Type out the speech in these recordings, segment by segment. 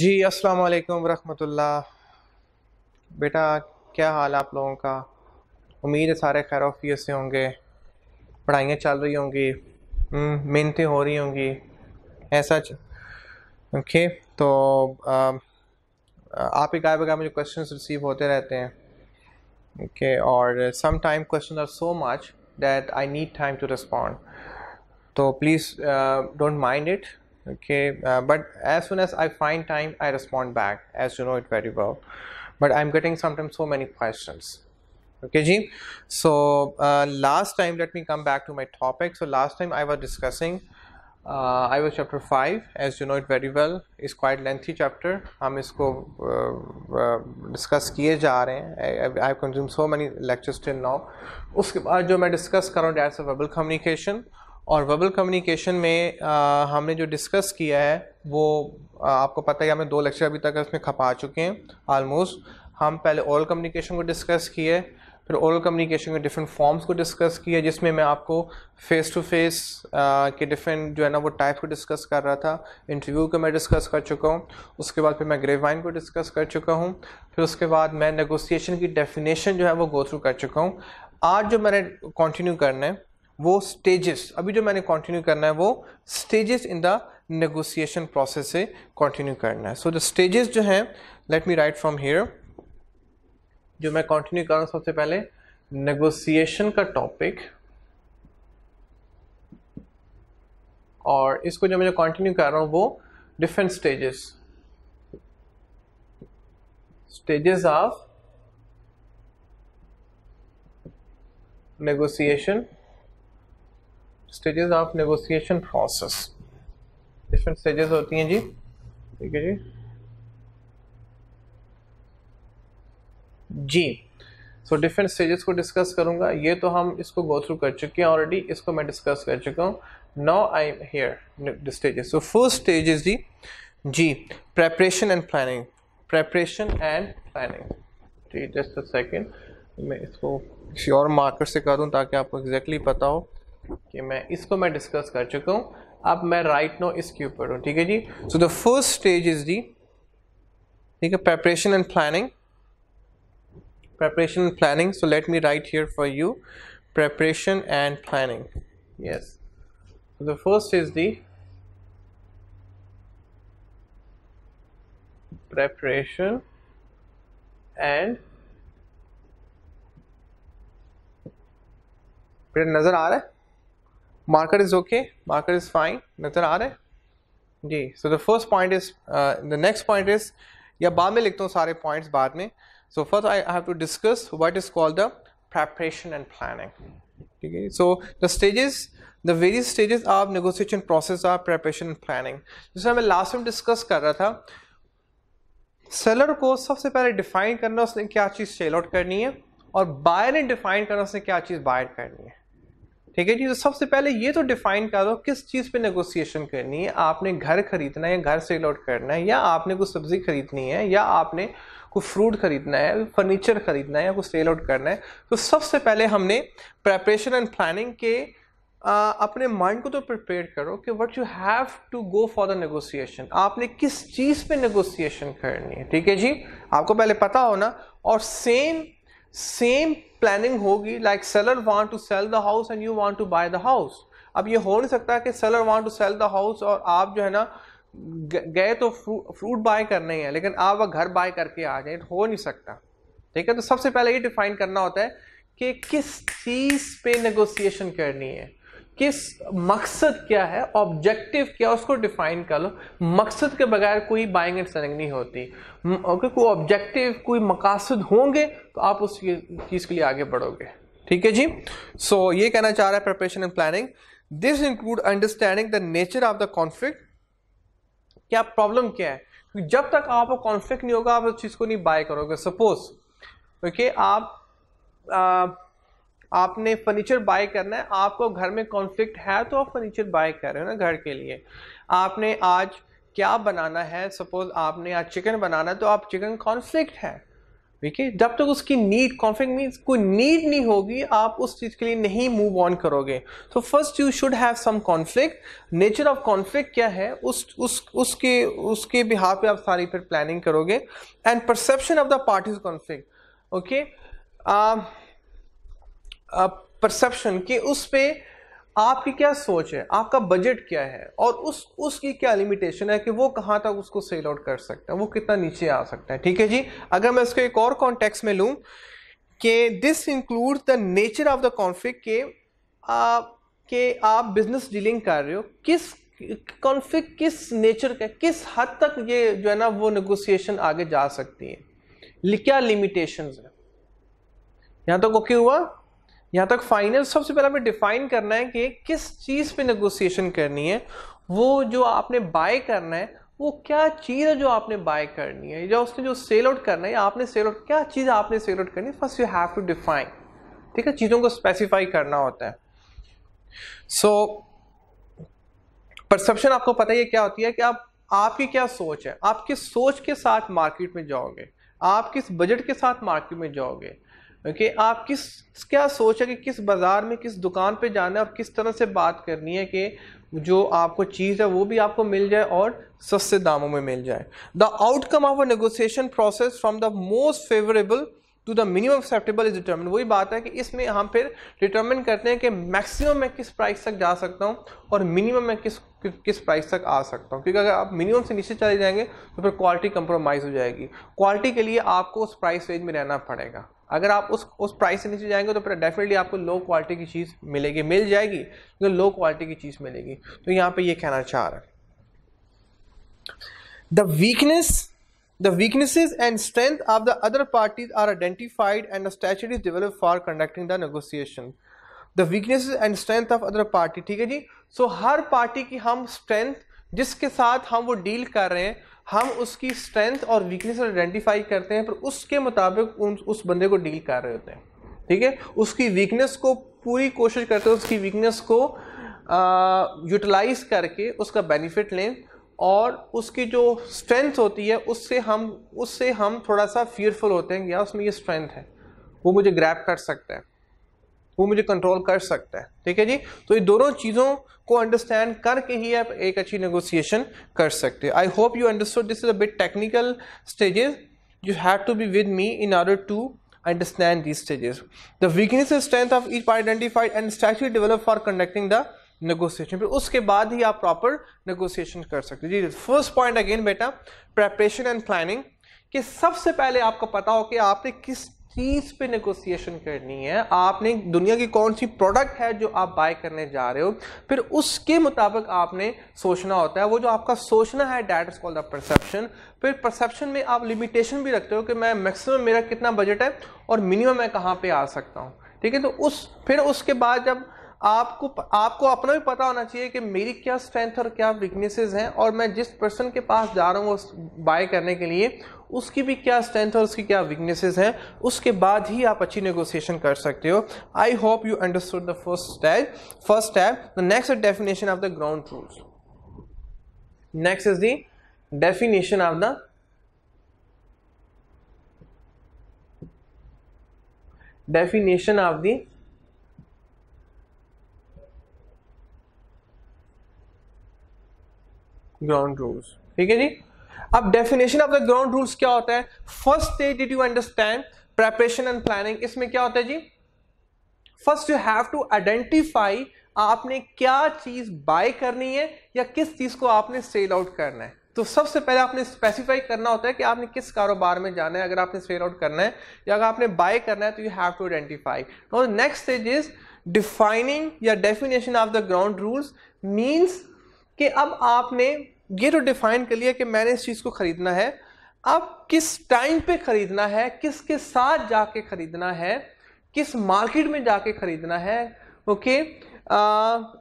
जी अस्सलाम वालेकुम रहमतुल्लाह बेटा क्या हाल आप लोगों का उम्मीद है सारे खैर वफियत से होंगे पढ़ाइयाँ चल रही होंगी हम्म, मेहनतें हो रही होंगी ऐसा ओके तो आ, आप ही गाय बगा मुझे क्वेश्चन रिसीव होते रहते हैं ओके और some time question are so much that I need time to respond तो please don't mind it okay uh, but as soon as i find time i respond back as you know it very well but i'm getting sometimes so many questions okay Jim. so uh, last time let me come back to my topic so last time i was discussing uh, i was chapter 5 as you know it very well is quite lengthy chapter hum isko uh, discuss kiye ja rahe hain i have consumed so many lectures till now uske baad jo main discuss kar that's a verbal communication uh, और verbal communication में आ, हमने जो discuss किया है वो आ, आपको पता है हमें दो लेक्चर अभी तक इसमें खपा चुके हैं आलमोस्ट हम पहले ओरल कम्युनिकेशन को डिस्कस किए फिर ओरल कम्युनिकेशन के डिफरेंट फॉर्म्स को डिस्कस किया जिसमें मैं आपको फेस टू फेस के डिफरेंट जो है ना वो टाइप को डिस्कस कर रहा था इंटरव्यू को मैं डिस्कस कर चुका हूँ उसके बाद फिर मैं ग्रेवाइन को डिस्कस कर चुका हूँ फिर उसके बाद मैं नेगोशिएशन की डेफिनेशन जो है वो गो थ्रू कर चुका हूँ आज जो मैंने कंटिन्यू करना है वो स्टेजेस अभी जो मैंने कंटिन्यू करना है वो stages in the negotiation process से कंटिन्यू करना है सो द स्टेजेस जो हैं let me write from here जो मैं कंटिन्यू कर रहा हूँ सबसे पहले नेगोशिएशन का टॉपिक और इसको जो मैं जो कंटिन्यू कर रहा हूँ वो different stages stages of negotiation stages of negotiation process different stages होती हैं जी ठीक है जी जी सो डिफरेंट स्टेजेस को डिस्कस करूंगा ये तो हम इसको गो थ्रू कर चुके हैं ऑलरेडी इसको मैं डिस्कस कर चुका हूँ now I am here stages so first stage is जी जी preparation and planning preparation and planning ठीक जस्ट अ सेकेंड मैं इसको किसी और मार्कर से करूँ ताकि आपको एग्जैक्टली exactly पता हो कि मैं इसको मैं डिस्कस कर चुका हूँ अब मैं राइट नो इसके ऊपर हूँ ठीक है जी so the first stage is the ठीक है preparation and planning preparation and planning so let me write here for you preparation and planning yes the first is the preparation and नजर आ रहा है marker is okay marker is fine nazar aa raha hai ji so the first point is uh, the next point is या बाद में लिखता हूँ सारे पॉइंट्स बाद में so first I have to discuss what is called the preparation and planning okay so the stages the various stages of negotiation process are preparation and planning जिसे मैं लास्ट में डिस्कस कर रहा था सेलर को सबसे पहले डिफाइन करना उसने क्या चीज़ सेल आउट करनी है और बायर ने डिफाइन करना उसने क्या चीज़ बायर करनी है ठीक है जी तो सबसे पहले ये तो डिफाइन कर दो किस चीज़ पे नेगोशिएशन करनी है आपने घर खरीदना है या घर सेल आउट करना है या आपने कुछ सब्जी खरीदनी है या आपने कुछ फ्रूट खरीदना है फर्नीचर खरीदना है या कुछ सेल आउट करना है तो सबसे पहले हमने प्रेपरेशन एंड प्लानिंग के आ, अपने माइंड को तो प्रिपेयर करो कि what you have to go for the negotiation आपने किस चीज़ पे नेगोशिएशन करनी है ठीक है जी आपको पहले पता होना और सेम सेम प्लानिंग होगी like seller want to sell the house and you want to buy the house अब ये हो नहीं सकता कि seller want to sell the house और आप जो है ना गए तो फ्रूट बाय करने हैं लेकिन आप वह घर बाय करके आ जाए हो नहीं सकता ठीक है तो सबसे पहले ये डिफाइन करना होता है कि किस चीज़ पे नेगोशिएशन करनी है किस मकसद क्या है ऑब्जेक्टिव क्या उसको डिफाइन कर लो मकसद के बगैर कोई बाइंग एंड सेलिंग नहीं होती ओके कोई ऑब्जेक्टिव कोई मकासद होंगे तो आप उस चीज़ के लिए आगे बढ़ोगे ठीक है जी सो so, ये कहना चाह रहा है preparation and planning this include understanding the nature of the conflict क्या प्रॉब्लम क्या है क्योंकि जब तक आपको कॉन्फ्लिक्ट नहीं होगा आप उस चीज़ को नहीं बाय करोगे सपोज ओके okay, आप आ, आपने फर्नीचर बाय करना है आपको घर में कॉन्फ्लिक्ट है तो आप फर्नीचर बाय कर रहे हो ना घर के लिए आपने आज क्या बनाना है सपोज आपने आज चिकन बनाना है तो आप चिकन कॉन्फ्लिक्ट है ठीक है जब तक तो उसकी नीड कॉन्फ्लिक्ट मीन्स कोई नीड नहीं होगी आप उस चीज़ के लिए नहीं मूव ऑन करोगे तो first you should have some conflict nature of conflict क्या है उस उस उसके उसके बिहार पे आप सारी फिर प्लानिंग करोगे and perception of the parties conflict okay perception कि उस पर आपकी क्या सोच है आपका बजट क्या है और उस उसकी क्या लिमिटेशन है कि वो कहाँ तक उसको सेल आउट कर सकता है वो कितना नीचे आ सकता है ठीक है जी अगर मैं इसको एक और कॉन्टेक्स्ट में लूँ कि this include the nature of the conflict के आप के आप बिजनेस डीलिंग कर रहे हो किस कॉन्फ्लिक्ट किस नेचर का किस हद तक ये जो है ना वो नेगोशिएशन आगे जा सकती है क्या लिमिटेशन है यहाँ तक तो ओके हुआ यहाँ तक फाइनल सबसे पहले हमें डिफाइन करना है कि किस चीज़ पे नेगोशिएशन करनी है वो जो आपने बाय करना है वो क्या चीज़ है जो आपने बाय करनी है या उसने जो सेल आउट करना है या आपने सेल आउट क्या चीज़ आपने सेल आउट करनी है first you have to define ठीक है चीज़ों को स्पेसिफाई करना होता है सो so, परसेप्शन आपको पता ही क्या होती है कि आप आपकी क्या सोच है आप किस सोच के साथ मार्केट में जाओगे आप किस बजट के साथ मार्केट में जाओगे ओके okay, आप किस क्या सोच है कि किस बाज़ार में किस दुकान पे जाना है और किस तरह से बात करनी है कि जो आपको चीज़ है वो भी आपको मिल जाए और सस्ते दामों में मिल जाए the outcome of a negotiation process from the most favourable to the minimum acceptable is determine वही बात है कि इसमें हम फिर डिटर्मिन करते हैं कि मैक्सिमम मैं किस प्राइस तक जा सकता हूँ और मिनिमम मैं किस किस प्राइस तक आ सकता हूँ क्योंकि अगर आप मिनिमम से नीचे चले जाएंगे तो फिर क्वालिटी कंप्रोमाइज़ हो जाएगी क्वालिटी के लिए आपको उस प्राइस रेंज में रहना पड़ेगा अगर आप उस उस प्राइस से नीचे जाएंगे तो फिर डेफिनेटली आपको लो क्वालिटी की चीज़ मिलेगी मिल जाएगी लेकिन लो क्वालिटी की चीज़ मिलेगी तो यहाँ पे ये कहना चाह रहा है the weakness the weaknesses and strength of the other parties are identified and stretched is develop for conducting the negotiation the weakness and strength of other party ठीक है जी सो so, हर पार्टी की हम स्ट्रेंथ जिसके साथ हम वो deal कर रहे हैं हम उसकी स्ट्रेंथ और वीकनेस आइडेंटिफाई करते हैं पर उसके मुताबिक उन उस बंदे को डील कर रहे होते हैं ठीक है उसकी वीकनेस को पूरी कोशिश करते हैं उसकी वीकनेस को यूटिलाइज करके उसका बेनिफिट लें और उसकी जो स्ट्रेंथ होती है उससे हम उससे हम थोड़ा सा फियरफुल होते हैं या उसमें ये स्ट्रेंथ है वो मुझे ग्रैप कर सकता है वो मुझे कंट्रोल कर सकता है ठीक है जी तो ये दोनों चीज़ों को अंडरस्टैंड करके ही आप एक अच्छी नेगोशिएशन कर सकते हैं I hope you understood this is a bit technical stages you have to be with me in order to understand these stages the weakness strength of each identified and strategy develop for conducting the negotiation फिर उसके बाद ही आप proper negotiation कर सकते जी first point again बेटा preparation and planning कि सबसे पहले आपको पता हो कि आपने किस चीज पे नेगोशिएशन करनी है आपने दुनिया की कौन सी प्रोडक्ट है जो आप बाय करने जा रहे हो फिर उसके मुताबिक आपने सोचना होता है वो जो आपका सोचना है that is called the perception फिर परसेप्शन में आप लिमिटेशन भी रखते हो कि मैं मैक्सिमम मेरा कितना बजट है और मिनिमम मैं कहाँ पे आ सकता हूँ ठीक है तो उस फिर उसके बाद जब आपको आपको अपना भी पता होना चाहिए कि मेरी क्या स्ट्रेंथ और क्या वीकनेसेस हैं और मैं जिस पर्सन के पास जा रहा हूँ वो बाय करने के लिए उसकी भी क्या स्ट्रेंथ और उसकी क्या वीकनेसेस हैं उसके बाद ही आप अच्छी नेगोशिएशन कर सकते हो I hope you understood the first step first step the next definition of the ground rules next is the definition of the definition of the ground rules ठीक है जी अब definition of the ground rules क्या होता है first stage did you understand preparation and planning इसमें क्या होता है जी first you have to identify आपने क्या चीज बाय करनी है या किस चीज को आपने सेल आउट करना है तो सबसे पहले आपने स्पेसिफाई करना होता है कि आपने किस कारोबार में जाना है अगर आपने सेल आउट करना है या अगर आपने बाय करना है तो यू हैव टू आइडेंटिफाई और नेक्स्ट स्टेज इज डिफाइनिंग या definition of the ground rules means कि अब आपने ये तो डिफाइन कर लिया कि मैंने इस चीज़ को ख़रीदना है अब किस टाइम पे ख़रीदना है किसके साथ जाके ख़रीदना है किस मार्केट में जाके ख़रीदना है ओके आ,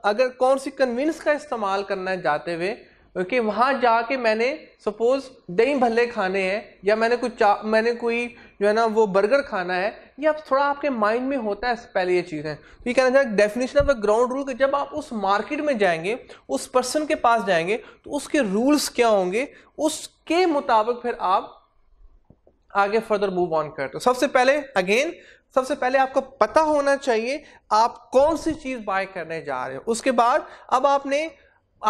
अगर कौन सी कन्वींस का इस्तेमाल करना है जाते हुए ओके वहाँ जाके मैंने सपोज़ दही भल्ले खाने हैं या मैंने कुछ मैंने कोई जो है ना वो बर्गर खाना है ये आप थोड़ा आपके माइंड में होता है पहले ये चीज़ें तो ये कहना चाहिए definition of the ground rule कि जब आप उस मार्केट में जाएंगे उस पर्सन के पास जाएंगे तो उसके रूल्स क्या होंगे उसके मुताबिक फिर आप आगे फर्दर मूव ऑन करते हो सबसे पहले अगेन सबसे पहले आपको पता होना चाहिए आप कौन सी चीज़ बाय करने जा रहे हो उसके बाद अब आपने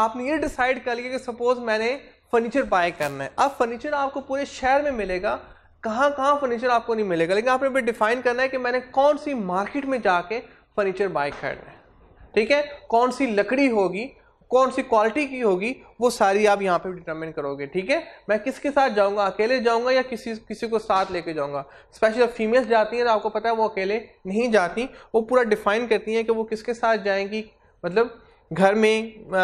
आपने ये डिसाइड कर लिया कि सपोज मैंने फर्नीचर बाय करना है अब फर्नीचर आपको पूरे शहर में मिलेगा कहाँ कहाँ फर्नीचर आपको नहीं मिलेगा लेकिन आपने भी डिफाइन करना है कि मैंने कौन सी मार्केट में जाके फर्नीचर बाय करना है ठीक है कौन सी लकड़ी होगी कौन सी क्वालिटी की होगी वो सारी आप यहाँ पे डिटरमिन करोगे ठीक है मैं किसके साथ जाऊँगा अकेले जाऊँगा या किसी किसी को साथ लेके जाऊँगा स्पेशली जब फीमेल्स जाती हैं तो आपको पता है वो अकेले नहीं जाती वो पूरा डिफाइन करती हैं कि वो किसके साथ जाएंगी मतलब घर में आ, आ,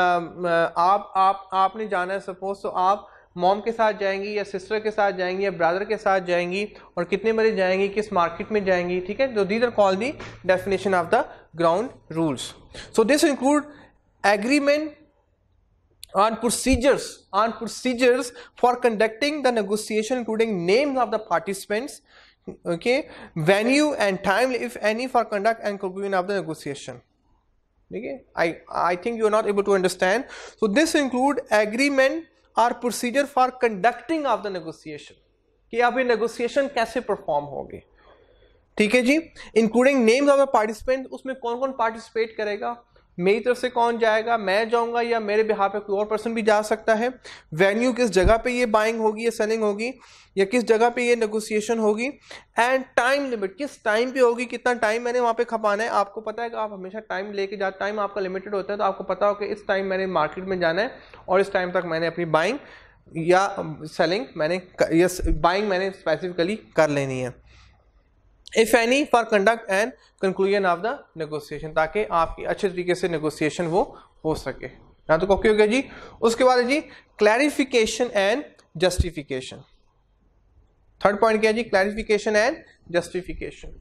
आप आप आपने जाना है सपोज तो आप मॉम के साथ जाएंगी या सिस्टर के साथ जाएंगी या ब्रदर के साथ जाएंगी और कितने बजे जाएंगी किस मार्केट में जाएंगी ठीक है तो these are call the definition of the ground rules so this include agreement on procedures on procedures for conducting the negotiation including names of the participants okay venue and time if any for conduct and conclusion of the negotiation ठीक है I I think you are not able to understand so this include agreement are procedure for conducting of the negotiation कि आप ये negotiation कैसे perform होगी ठीक है जी including names of the participant उसमें कौन कौन पार्टिसिपेट करेगा मेरी तरफ से कौन जाएगा मैं जाऊंगा या मेरे बिहार पे कोई और पर्सन भी जा सकता है वेन्यू किस जगह पे ये बाइंग होगी या सेलिंग होगी या किस जगह पे ये नेगोशिएशन होगी एंड टाइम लिमिट किस टाइम पे होगी कितना टाइम मैंने वहाँ पे खपाना है आपको पता है कि आप हमेशा टाइम लेके जा टाइम आपका लिमिटेड होता है तो आपको पता हो कि इस टाइम मैंने मार्केट में जाना है और इस टाइम तक मैंने अपनी बाइंग या सेलिंग मैंने बाइंग मैंने स्पेसिफिकली कर लेनी है if any for conduct and conclusion of the negotiation ताकि आपकी अच्छे तरीके से नेगोशिएशन वो हो सके यहाँ तो कॉपी हो गया जी उसके बाद जी clarification and justification third point क्या है जी क्लैरिफिकेशन एंड जस्टिफिकेशन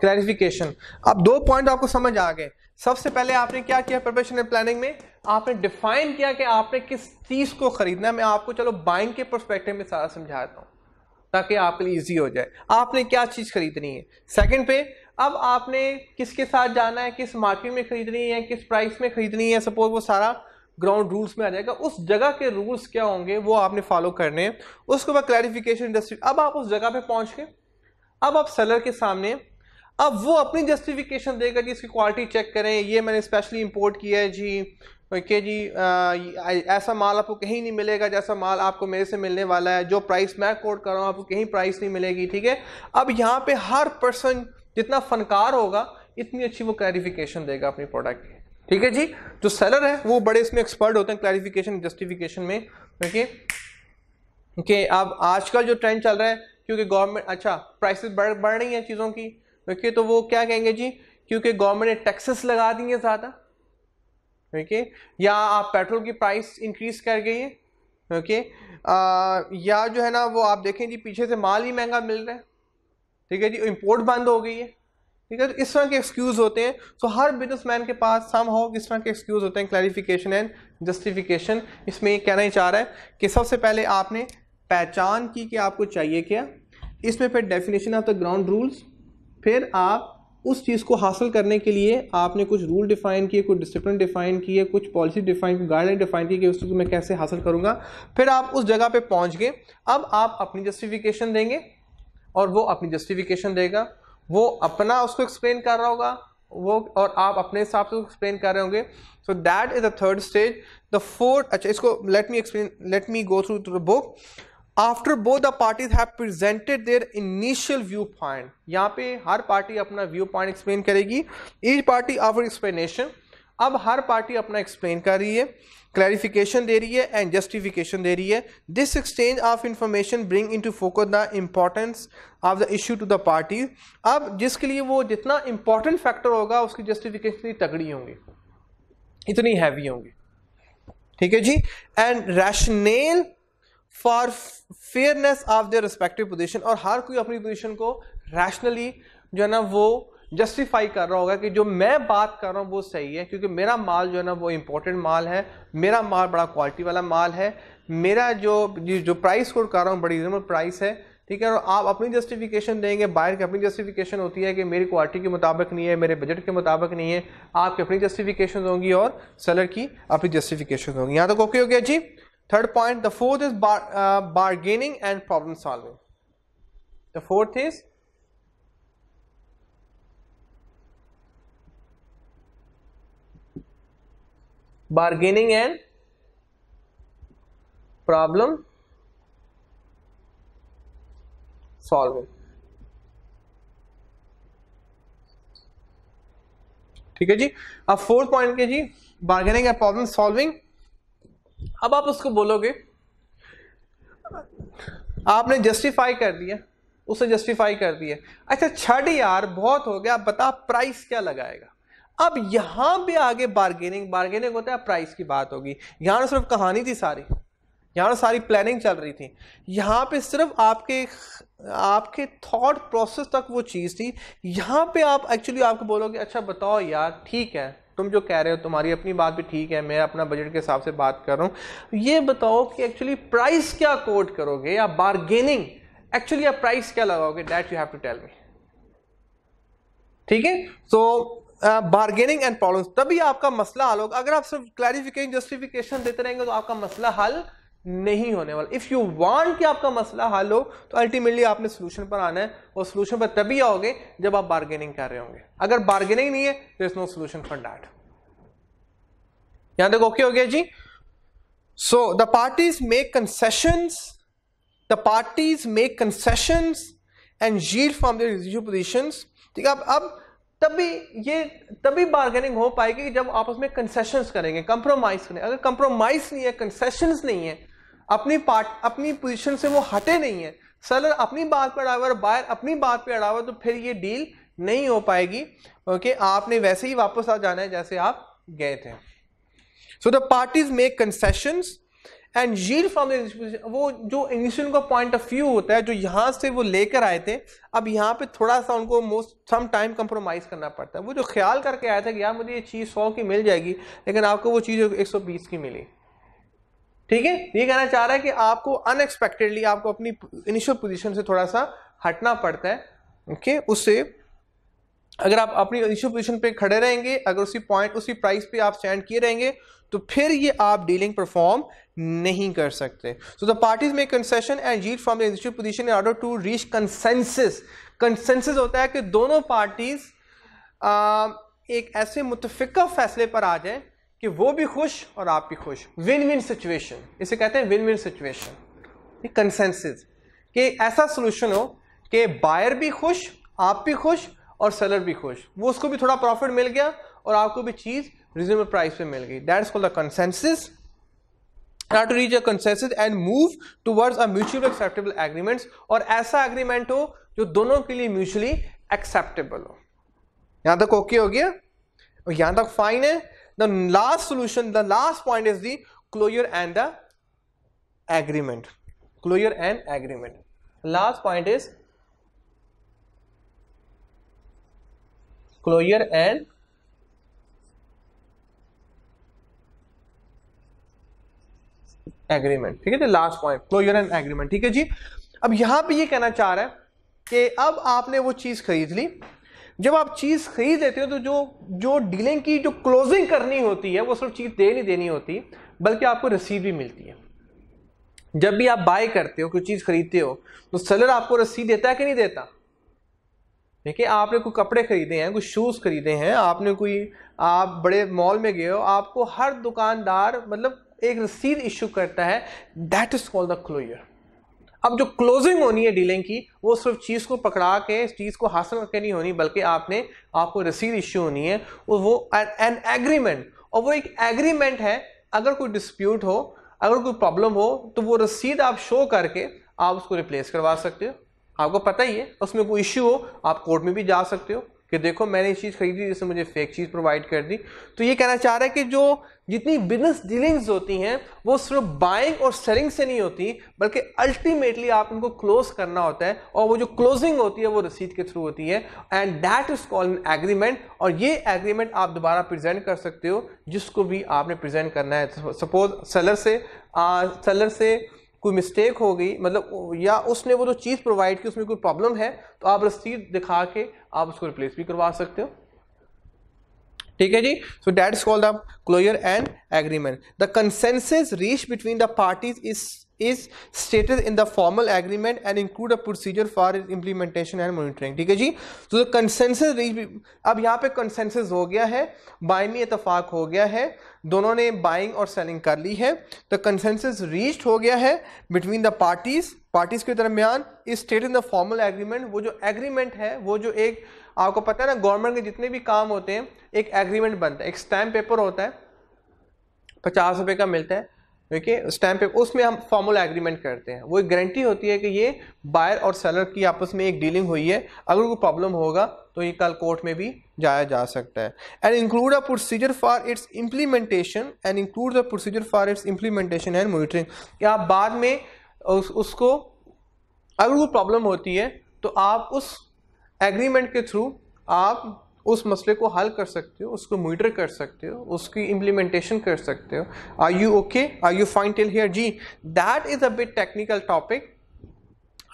क्लैरिफिकेशन अब दो पॉइंट आपको समझ आ गए सबसे पहले आपने क्या किया प्रोफेशनल प्लानिंग में आपने डिफाइन किया कि आपने किस चीज़ को खरीदना है मैं आपको चलो बाइंग के परस्पेक्टिव में सारा समझाता हूँ ताकि आपके लिए ईजी हो जाए आपने क्या चीज़ खरीदनी है सेकेंड पे अब आपने किसके साथ जाना है किस मार्केट में खरीदनी है किस प्राइस में खरीदनी है सपोज वो सारा ग्राउंड रूल्स में आ जाएगा उस जगह के रूल्स क्या होंगे वो आपने फॉलो करने हैं उसके बाद क्लैरिफिकेशन इंडस्ट्री अब आप उस जगह पे पहुंच के अब आप सेलर के सामने अब वो अपनी जस्टिफिकेशन देगा जी इसकी क्वालिटी चेक करें ये मैंने स्पेशली इंपोर्ट किया है जी ओके okay जी आ, ऐसा माल आपको कहीं नहीं मिलेगा जैसा माल आपको मेरे से मिलने वाला है जो प्राइस मैं कोट कर रहा हूँ आपको कहीं प्राइस नहीं मिलेगी ठीक है अब यहाँ पे हर पर्सन जितना फनकार होगा इतनी अच्छी वो क्लैरिफिकेशन देगा अपनी प्रोडक्ट की ठीक है जी जो सेलर है वो बड़े इसमें एक्सपर्ट होते हैं क्लैरिफिकेशन जस्टिफिकेशन में ओके okay? अब आजकल जो ट्रेंड चल रहा है क्योंकि गवर्नमेंट अच्छा प्राइसेस बढ़ बढ़ रही हैं चीज़ों की ओके तो वो क्या कहेंगे जी क्योंकि गवर्नमेंट ने टैक्सेस लगा दी है ज़्यादा ओके या आप पेट्रोल की प्राइस इंक्रीज कर गई है ओके या जो है ना वो आप देखें जी पीछे से माल ही महंगा मिल रहा है ठीक है जी इम्पोर्ट बंद हो गई है ठीक है तो इस तरह के एक्सक्यूज़ होते हैं सो हर हर बिजनेसमैन के पास सम हो किस तरह के एक्सक्यूज़ होते हैं क्लैरिफिकेशन एंड जस्टिफिकेशन इसमें ये कहना ही चाह रहा है कि सबसे पहले आपने पहचान की कि आपको चाहिए क्या इसमें फिर definition of the ground rules फिर आप उस चीज़ को हासिल करने के लिए आपने कुछ रूल डिफ़ाइन किए कुछ डिसिप्लिन डिफ़ाइन किए कुछ पॉलिसी डिफ़ाइन की गाइडलाइन डिफ़ाइन की कि उस चीज़ को मैं कैसे हासिल करूँगा फिर आप उस जगह पे पहुँच गए अब आप अपनी जस्टिफिकेशन देंगे और वो अपनी जस्टिफिकेशन देगा वो अपना उसको एक्सप्लेन कर रहा होगा वो और आप अपने हिसाब से एक्सप्लेन कर रहे होंगे so that is the third stage the fourth अच्छा इसको let me explain let me go through the book after both the parties have presented their initial view point यहाँ पे हर पार्टी अपना व्यू पॉइंट एक्सप्लेन करेगी each party after explanation अब हर party अपना एक्सप्लेन कर रही है क्लैरिफिकेशन दे रही है एंड जस्टिफिकेशन दे रही है this exchange of information bring into focus the importance of the issue to the party अब जिसके लिए वो जितना इंपॉर्टेंट फैक्टर होगा उसकी जस्टिफिकेशन इतनी तगड़ी होंगी इतनी हैवी होंगी ठीक है जी and rationale for fairness of their respective position और हर कोई अपनी पोजिशन को रैशनली जो है ना वो जस्टिफाई कर रहा होगा कि जो मैं बात कर रहा हूँ वो सही है क्योंकि मेरा माल जो है ना वो इम्पोर्टेंट माल है मेरा माल बड़ा क्वालिटी वाला माल है मेरा जो जो प्राइस कोड कर रहा हूँ बड़ी रिजनेबल प्राइस है ठीक है और आप अपनी जस्टिफिकेशन देंगे बायर की अपनी जस्टिफिकेशन होती है कि मेरी क्वालिटी के मुताबिक नहीं है मेरे बजट के मुताबिक नहीं है आपकी अपनी जस्टिफिकेशन होंगी और सेलर की अपनी जस्टिफिकेशन होंगी यहाँ तक ओके हो गया जी Third point, the fourth is bar, uh, bargaining and problem solving. The fourth is bargaining and problem solving. ठीक है जी अब फोर्थ पॉइंट के जी बार्गेनिंग एंड प्रॉब्लम सॉल्विंग अब आप उसको बोलोगे आपने जस्टिफाई कर दिया उसे जस्टिफाई कर दिया अच्छा छठ यार बहुत हो गया आप बता प्राइस क्या लगाएगा अब यहां भी आगे बार्गेनिंग बार्गेनिंग होता है प्राइस की बात होगी यहां सिर्फ कहानी थी सारी यहाँ सारी प्लानिंग चल रही थी यहाँ पे सिर्फ आपके आपके थॉट प्रोसेस तक वो चीज़ थी यहाँ पे आप एक्चुअली आपको बोलोगे अच्छा बताओ यार ठीक है तुम जो कह रहे हो तुम्हारी अपनी बात भी ठीक है मैं अपना बजट के हिसाब से बात कर रहा हूँ ये बताओ कि एक्चुअली प्राइस क्या कोट करोगे या बारगेनिंग एक्चुअली आप प्राइस क्या लगाओगे that you have to tell me ठीक है सो बारगेनिंग एंड प्रॉब्लम तभी आपका मसला हल होगा अगर आप सिर्फ क्लैरिफिकेशन जस्टिफिकेशन देते रहेंगे तो आपका मसला हल नहीं होने वाला इफ़ यू वांट कि आपका मसला हल हो तो अल्टीमेटली आपने सोल्यूशन पर आना है और सोल्यूशन पर तभी आओगे जब आप बार्गेनिंग कर रहे होंगे अगर बार्गेनिंग नहीं है तो is no solution for that यहां तक ओके हो गया जी so the parties make concessions the parties make concessions and जील फ्रॉम दू पोजिशन ठीक है अब अब तभी ये तभी बार्गेनिंग हो पाएगी जब आप उसमें कंसेशंस करेंगे कंप्रोमाइज करेंगे अगर कंप्रोमाइज नहीं है कंसेशंस नहीं है अपनी पार्ट अपनी पोजीशन से वो हटे नहीं है सेलर अपनी बात पर अड़ा हुआ और बायर अपनी बात पर अड़ा हुआ तो फिर ये डील नहीं हो पाएगी ओके okay? आपने वैसे ही वापस आ जाना है जैसे आप गए थे so the parties make concession and जील फ्रॉम द वो जो इनिशियल का पॉइंट ऑफ व्यू होता है जो यहाँ से वो लेकर आए थे अब यहाँ पे थोड़ा सा उनको मोस्ट सम टाइम कंप्रोमाइज़ करना पड़ता है वो जो ख्याल करके आया था कि यार मुझे ये चीज़ सौ की मिल जाएगी लेकिन आपको वो चीज़ एक सौ बीस की मिली ठीक है ये कहना चाह रहा है कि आपको अनएक्सपेक्टेडली आपको अपनी इनिशियल पोजीशन से थोड़ा सा हटना पड़ता है ओके okay? उससे अगर आप अपनी इनिशियल पोजीशन पे खड़े रहेंगे अगर उसी पॉइंट उसी प्राइस पे आप स्टैंड किए रहेंगे तो फिर ये आप डीलिंग परफॉर्म नहीं कर सकते so the parties make concession and yield from the initial position in order to reach consensus consensus होता है कि दोनों पार्टीज एक ऐसे मुतफिका फैसले पर आ जाए कि वो भी खुश और आप भी खुश विन विन सिचुएशन इसे कहते हैं विन विन सिचुएशन कंसेंसिस कि ऐसा सोल्यूशन हो कि बायर भी खुश आप भी खुश और सेलर भी खुश वो उसको भी थोड़ा प्रॉफिट मिल गया और आपको भी चीज़ रिजनेबल प्राइस पे मिल गई that called the consensus to reach a consensus and move towards a mutual acceptable agreements और ऐसा एग्रीमेंट हो जो दोनों के लिए म्यूचुअली एक्सेप्टेबल हो यहां तक ओके हो गया और यहां तक फाइन है the last solution the last point is the closure and the agreement closure and agreement last point is closure and agreement ठीक है जी last point closure and agreement ठीक है जी अब यहां पे ये कहना चाह रहा है कि अब आपने वो चीज खरीद ली जब आप चीज़ खरीद लेते हो तो जो जो डीलिंग की जो क्लोजिंग करनी होती है वो सिर्फ चीज़ दे नहीं देनी होती बल्कि आपको रसीद भी मिलती है जब भी आप बाय करते हो कोई चीज़ खरीदते हो तो सेलर आपको रसीद देता है कि नहीं देता देखिए आपने कोई कपड़े खरीदे हैं कोई शूज़ खरीदे हैं आपने कोई आप बड़े मॉल में गए हो आपको हर दुकानदार मतलब एक रसीद इशू करता है that is called the closure अब जो क्लोजिंग होनी है डीलिंग की वो सिर्फ चीज़ को पकड़ा के इस चीज़ को हासिल करके नहीं होनी बल्कि आपने आपको रसीद इश्यू होनी है और वो एन एग्रीमेंट और वो एक एग्रीमेंट है अगर कोई डिस्प्यूट हो अगर कोई प्रॉब्लम हो तो वो रसीद आप शो करके आप उसको रिप्लेस करवा सकते हो आपको पता ही है उसमें कोई इश्यू हो आप कोर्ट में भी जा सकते हो कि देखो मैंने ये चीज़ खरीदी जिसने मुझे फेक चीज़ प्रोवाइड कर दी तो ये कहना चाह रहा है कि जो जितनी बिजनेस डीलिंग्स होती हैं वो सिर्फ बाइंग और सेलिंग से नहीं होती बल्कि अल्टीमेटली आप उनको क्लोज करना होता है और वो जो क्लोजिंग होती है वो रसीद के थ्रू होती है and that is called an agreement और ये एग्रीमेंट आप दोबारा प्रेजेंट कर सकते हो जिसको भी आपने प्रेजेंट करना है सपोज तो सेलर से सेलर से कोई मिस्टेक हो गई मतलब या उसने वो जो चीज़ प्रोवाइड की उसमें कोई प्रॉब्लम है तो आप रसीद दिखा के आप उसको रिप्लेस भी करवा सकते हो ठीक है जी so is call the closure and agreement the consensus reach between the parties is is stated in the formal agreement and include a procedure for its and monitoring ठीक है जी तो रीच अब यहाँ पे कंसेंसिस हो गया है बाइनी इतफाक हो गया है दोनों ने बाइंग और सेलिंग कर ली है द कंसेंसिस रीच हो गया है बिटवीन द पार्टीज पार्टीज के दरमियान is state in the formal agreement वो जो एग्रीमेंट है वो जो एक आपको पता है ना गवर्नमेंट के जितने भी काम होते हैं एक एग्रीमेंट बनता है एक स्टैम्प पेपर होता है पचास रुपये का मिलता है ठीक है स्टैम्प पेपर उसमें हम फॉर्मूला एग्रीमेंट करते हैं वो एक गारंटी होती है कि ये बायर और सेलर की आपस में एक डीलिंग हुई है अगर कोई प्रॉब्लम होगा तो ये कल कोर्ट में भी जाया जा सकता है and include a procedure for its implementation and include the procedure for its implementation and monitoring आप बाद में उस, उसको अगर कोई प्रॉब्लम होती है तो आप उस एग्रीमेंट के थ्रू आप उस मसले को हल कर सकते हो उसको मीटर कर सकते हो उसकी इम्प्लीमेंटेशन कर सकते हो are you okay are you fine till here जी that is a bit technical topic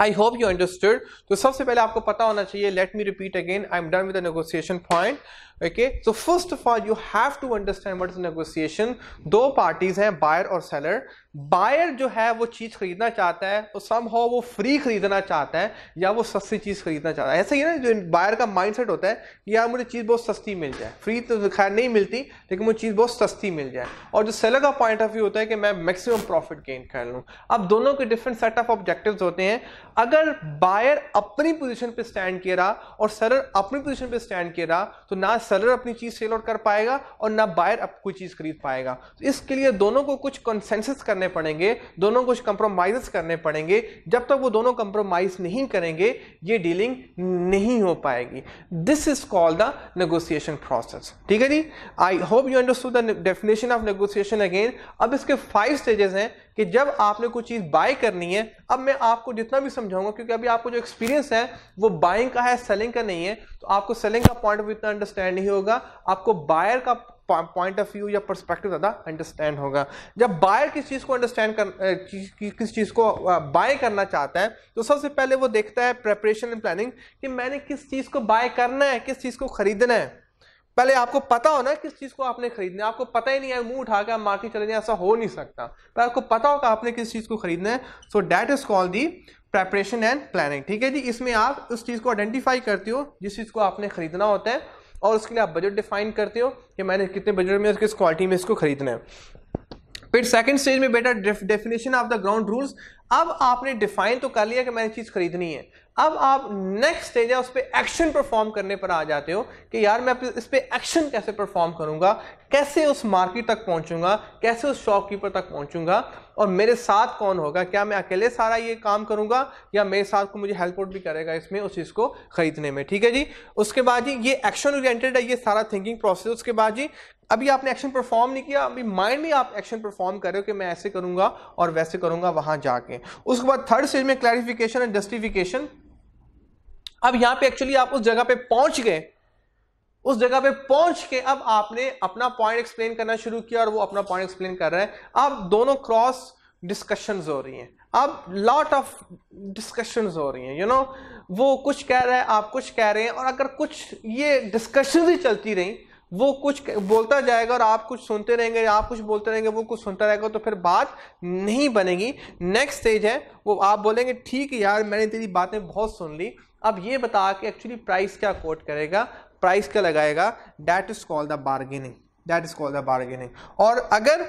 I hope you understood तो सबसे पहले आपको पता होना चाहिए let me repeat again I am done with negotiation point okay so first of all you have to understand what is negotiation दो parties हैं buyer और सेलर बायर जो है वो चीज़ खरीदना चाहता है तो सम हो वो फ्री खरीदना चाहता है या वो सस्ती चीज़ खरीदना चाहता है ऐसा ही ना जो बायर का माइंडसेट होता है कि यार मुझे चीज़ बहुत सस्ती मिल जाए फ्री तो खैर नहीं मिलती लेकिन मुझे चीज़ बहुत सस्ती मिल जाए और जो सेलर का पॉइंट ऑफ व्यू होता है कि मैं मैक्सिमम प्रॉफिट गेन कर लूँ अब दोनों के डिफरेंट सेट ऑफ ऑब्जेक्टिव होते हैं अगर बायर अपनी पोजिशन पर स्टैंड किया रहा और सेलर अपनी पोजिशन पर स्टैंड किया रहा तो ना सेलर अपनी चीज़ सेल आउट कर पाएगा और ना बायर कोई चीज़ खरीद पाएगा तो इसके लिए दोनों को कुछ कंसेंसस करना करने पड़ेंगे दोनों कुछ कंप्रोमाइज करने पड़ेंगे जब तक वो दोनों कंप्रोमाइज नहीं करेंगे ये डीलिंग नहीं हो पाएगी this is called the negotiation process ठीक है जी I hope you understood the definition of negotiation again अब इसके फाइव स्टेजेस हैं कि जब आपने कोई चीज़ बाय करनी है अब मैं आपको जितना भी समझाऊंगा क्योंकि अभी आपको जो एक्सपीरियंस है वो बाइंग का है सेलिंग का नहीं है तो आपको सेलिंग का पॉइंट ऑफ व्यू इतना अंडरस्टैंड नहीं होगा आपको बायर का पॉइंट ऑफ व्यू या परस्पेक्टिव ज़्यादा अंडरस्टैंड होगा जब बायर किस चीज़ को अंडरस्टैंड कर किस चीज़ को बाय करना चाहता है तो सबसे पहले वो देखता है प्रेपरेशन एंड प्लानिंग कि मैंने किस चीज़ को बाय करना है किस चीज़ को ख़रीदना है पहले आपको पता हो ना किस चीज़ को आपने खरीदना है आपको पता ही नहीं है मुंह उठा के आप मार्केट चले जाए ऐसा हो नहीं सकता पर आपको पता होगा आपने किस चीज़ को खरीदना है so that is call the preparation and planning ठीक है जी इसमें आप उस चीज़ को आइडेंटिफाई करते हो जिस चीज़ को आपने खरीदना होता है और उसके लिए आप बजट डिफाइन करते हो कि मैंने कितने बजट में किस क्वालिटी में इसको खरीदना है फिर सेकंड स्टेज में बेटा definition of the ground rules अब आपने डिफाइन तो कर लिया कि मैंने चीज़ खरीदनी है अब आप नेक्स्ट स्टेज है उस पर एक्शन परफॉर्म करने पर आ जाते हो कि यार मैं इस पर एक्शन कैसे परफॉर्म करूंगा कैसे उस मार्केट तक पहुंचूंगा कैसे उस शॉपकीपर तक पहुंचूंगा और मेरे साथ कौन होगा क्या मैं अकेले सारा ये काम करूंगा या मेरे साथ को मुझे हेल्प आउट भी करेगा इसमें उस चीज़ को खरीदने में ठीक है जी उसके बाद जी ये एक्शन ओरिएंटेड है ये सारा थिंकिंग प्रोसेस उसके बाद जी अभी आपने एक्शन परफॉर्म नहीं किया अभी माइंड में आप एक्शन परफॉर्म कर रहे हो कि मैं ऐसे करूंगा और वैसे करूंगा वहां जाके उसके बाद थर्ड स्टेज में क्लैरिफिकेशन एंड जस्टिफिकेशन अब यहां पे एक्चुअली आप उस जगह पे पहुंच गए उस जगह पे पहुंच के अब आपने अपना पॉइंट एक्सप्लेन करना शुरू किया और वो अपना पॉइंट एक्सप्लेन कर रहा है अब दोनों क्रॉस डिस्कशन हो रही हैं अब लॉट ऑफ डिस्कशन हो रही हैं यू नो वो कुछ कह रहा है आप कुछ कह रहे हैं और अगर कुछ ये डिस्कशन ही चलती रही वो कुछ बोलता जाएगा और आप कुछ सुनते रहेंगे आप कुछ बोलते रहेंगे वो कुछ सुनता रहेगा तो फिर बात नहीं बनेगी नेक्स्ट स्टेज है वो आप बोलेंगे ठीक है यार मैंने तेरी बातें बहुत सुन ली अब ये बता के एक्चुअली प्राइस क्या कोट करेगा प्राइस क्या लगाएगा that is called the bargaining that is called the bargaining और अगर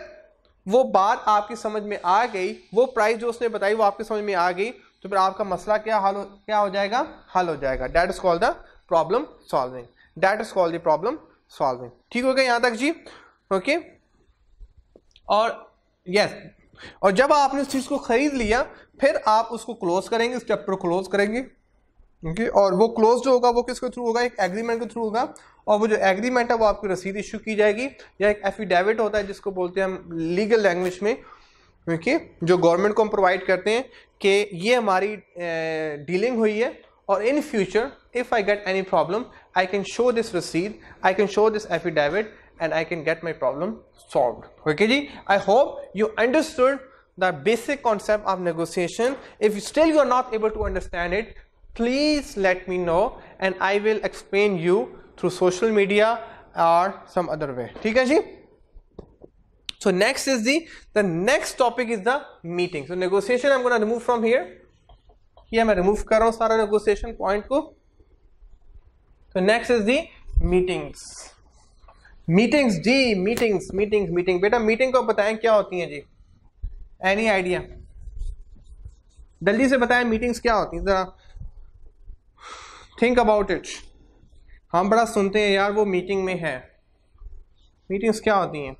वो बात आपकी समझ में आ गई वो प्राइस जो उसने बताई वो आपकी समझ में आ गई तो फिर आपका मसला क्या हल क्या हो जाएगा हल हो जाएगा that is called the problem solving that is called the problem solving ठीक हो गया यहाँ तक जी ओके okay? और यस yes, और जब आपने उस चीज़ को खरीद लिया फिर आप उसको क्लोज करेंगे उस चैप्टर को क्लोज करेंगे ओके और वो क्लोज जो होगा वो किसके थ्रू होगा एक एग्रीमेंट के थ्रू होगा और वो जो एग्रीमेंट है वो आपकी रसीद इशू की जाएगी या एक एफिडेविट होता है जिसको बोलते हैं हम लीगल लैंग्वेज में ओके जो गवर्नमेंट को हम प्रोवाइड करते हैं कि ये हमारी डीलिंग हुई है और in future if I get any problem I can show this रसीद I can show this affidavit and I can get my problem solve okay जी I hope you understood the basic concept of negotiation if still you are not able to understand it please let me know and I will explain you through social media or some other way. ठीक है जी? So next is the the next topic is the meeting. So negotiation I'm going to remove from here. ये I'm remove कर रहा हूँ सारा negotiation point को. So next is the meetings. Meetings ji, meetings meetings meeting बेटा meeting को बताएं क्या होती हैं जी? Any idea? जल्दी से बताएं meetings क्या होती हैं जरा थिंक अबाउट इट हम बड़ा सुनते हैं यार वो मीटिंग में है मीटिंग्स क्या होती हैं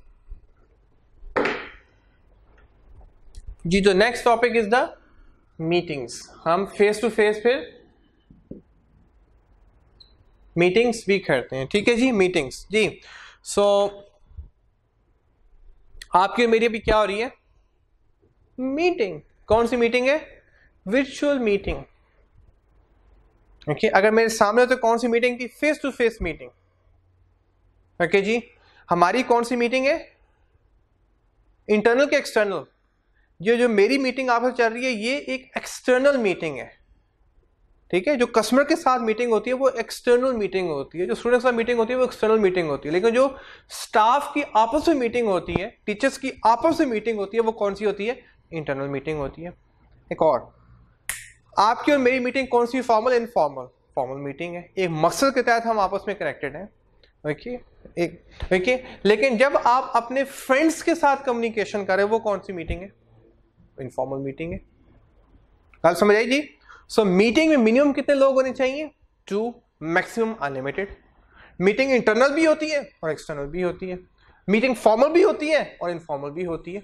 जी तो next topic is the meetings हम फेस टू फेस फिर मीटिंग्स भी करते हैं ठीक है जी मीटिंग्स जी सो so, आपकी मेरी अभी क्या हो रही है मीटिंग कौन सी मीटिंग है वर्चुअल मीटिंग ओके अगर मेरे सामने हो तो कौन सी मीटिंग थी face to face meeting okay जी हमारी कौन सी मीटिंग है इंटरनल के एक्सटर्नल ये जो मेरी मीटिंग आपसे चल रही है ये एक एक्सटर्नल मीटिंग है ठीक है जो कस्टमर के साथ मीटिंग होती है वो एक्सटर्नल मीटिंग होती है जो स्टूडेंट के साथ मीटिंग होती है वो एक्सटर्नल मीटिंग होती है लेकिन जो स्टाफ की आपस में मीटिंग होती है टीचर्स की आपस में मीटिंग होती है वो कौन सी होती है इंटरनल मीटिंग होती है एक और आपकी और मेरी मीटिंग कौन सी फॉर्मल इनफॉर्मल फॉर्मल मीटिंग है एक मकसद के तहत हम आपस में कनेक्टेड हैं ओके एक ओके लेकिन जब आप अपने फ्रेंड्स के साथ कम्युनिकेशन करें वो कौन सी मीटिंग है इनफॉर्मल मीटिंग है कल समझ आई जी सो मीटिंग में मिनिमम कितने लोग होने चाहिए two maximum unlimited meeting internal भी होती है और एक्सटर्नल भी होती है मीटिंग फॉर्मल भी होती है और इनफॉर्मल भी होती है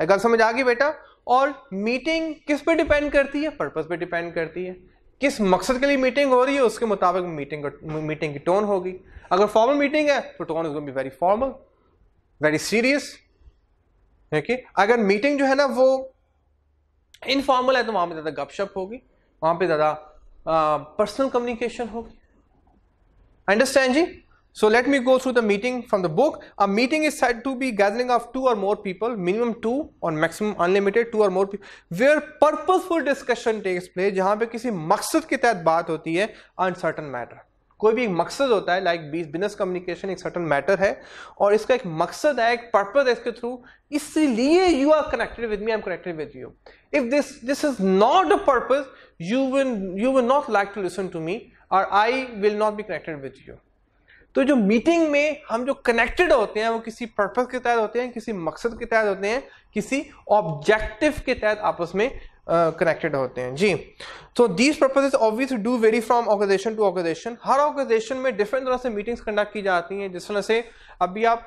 अगर समझ आ गई बेटा और मीटिंग किस पे डिपेंड करती है पर्पस पे डिपेंड करती है किस मकसद के लिए मीटिंग हो रही है उसके मुताबिक मीटिंग मीटिंग की टोन होगी अगर फॉर्मल मीटिंग है तो tone is be very formal very serious है अगर मीटिंग जो है ना वो इनफॉर्मल है तो वहां पे ज़्यादा गपशप होगी वहां पे ज़्यादा पर्सनल कम्युनिकेशन होगी अंडरस्टैंड जी So let me go through the meeting from the book. A meeting is said to be gathering of two or more people, minimum two or maximum unlimited two or more people, where purposeful discussion takes place, जहाँ पे किसी मकसद के तहत बात होती है on certain matter. कोई भी एक मकसद होता है लाइक बिजनेस कम्युनिकेशन एक सर्टन मैटर है और इसका एक मकसद है एक पर्पज है इसके थ्रू इसलिए you are connected with me I am connected with you if this this is not a purpose you will you will not like to listen to me और I will not be connected with you तो जो meeting में हम जो connected होते हैं वो किसी पर्पज के तहत होते हैं किसी मकसद के तहत होते हैं किसी ऑब्जेक्टिव के तहत आपस में कनेक्टेड uh, होते हैं जी so these purposes obviously do vary from organization to organization हर ऑर्गेनाइजेशन में डिफरेंट तरह से मीटिंग्स कंडक्ट की जाती हैं जिस तरह से अभी आप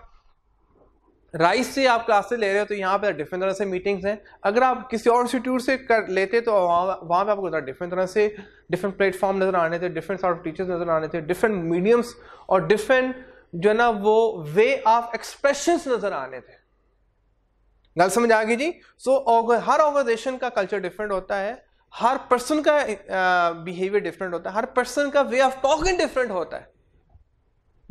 राइस से आप क्लासेस ले रहे हो तो यहाँ पर डिफरेंट तरह से मीटिंग्स हैं अगर आप किसी और इंस्टीट्यूट से कर लेते तो वहाँ वहाँ पर आपको डिफरेंट तरह से डिफरेंट प्लेटफॉर्म नज़र आने थे डिफरेंट सार्ट ऑफ टीचर्स नज़र आने थे डिफरेंट मीडियम्स और डिफरेंट जो है ना वो वे ऑफ एक्सप्रेशन नज़र आने थे गल समझ आ गई जी सो so, हर ऑर्गेनाइजेशन का कल्चर डिफरेंट होता है हर पर्सन का बिहेवियर uh, डिफरेंट होता है हर पर्सन का वे ऑफ टॉकिंग डिफरेंट होता है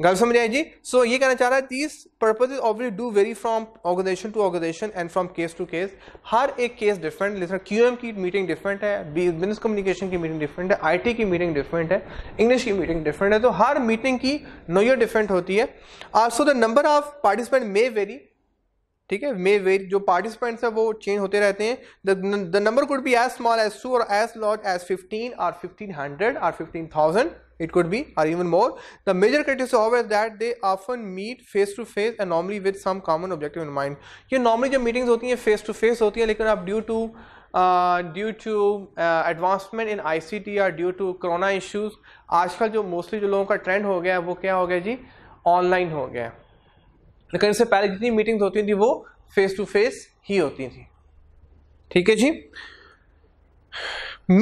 गल समझ आए जी सो so, ये कहना चाह रहा है these is obviously do vary from organization to organization and from case to case हर एक केस डिफरेंट जैसे एम की मीटिंग डिफरेंट है बिजनेस कम्युनिकेशन की मीटिंग डिफरेंट है आई टी की मीटिंग डिफरेंट है इंग्लिश की मीटिंग डिफरेंट है तो हर मीटिंग की नोयर डिफरेंट होती है so the number of participant may vary ठीक है मे वेरी जो पार्टिसिपेंट्स हैं वो चेंज होते रहते हैं the number could be as small as two और एज लॉर्ड एज फिफ्टीन और फिफ्टीन हंड्रेड और fifteen thousand it could be or even more. The major criticism however is that they often meet face to face and normally with some common objective in mind. ye normally जब meetings hoti hain face to face hoti hain lekin ab due to uh due to uh, advancement in ict or due to corona issues aajkal jo mostly jo logon ka trend ho gaya hai wo kya ho gaya ji online ho gaya lekin isse pehle jitni meetings hoti thi wo face to face hi hoti thi theek hai ji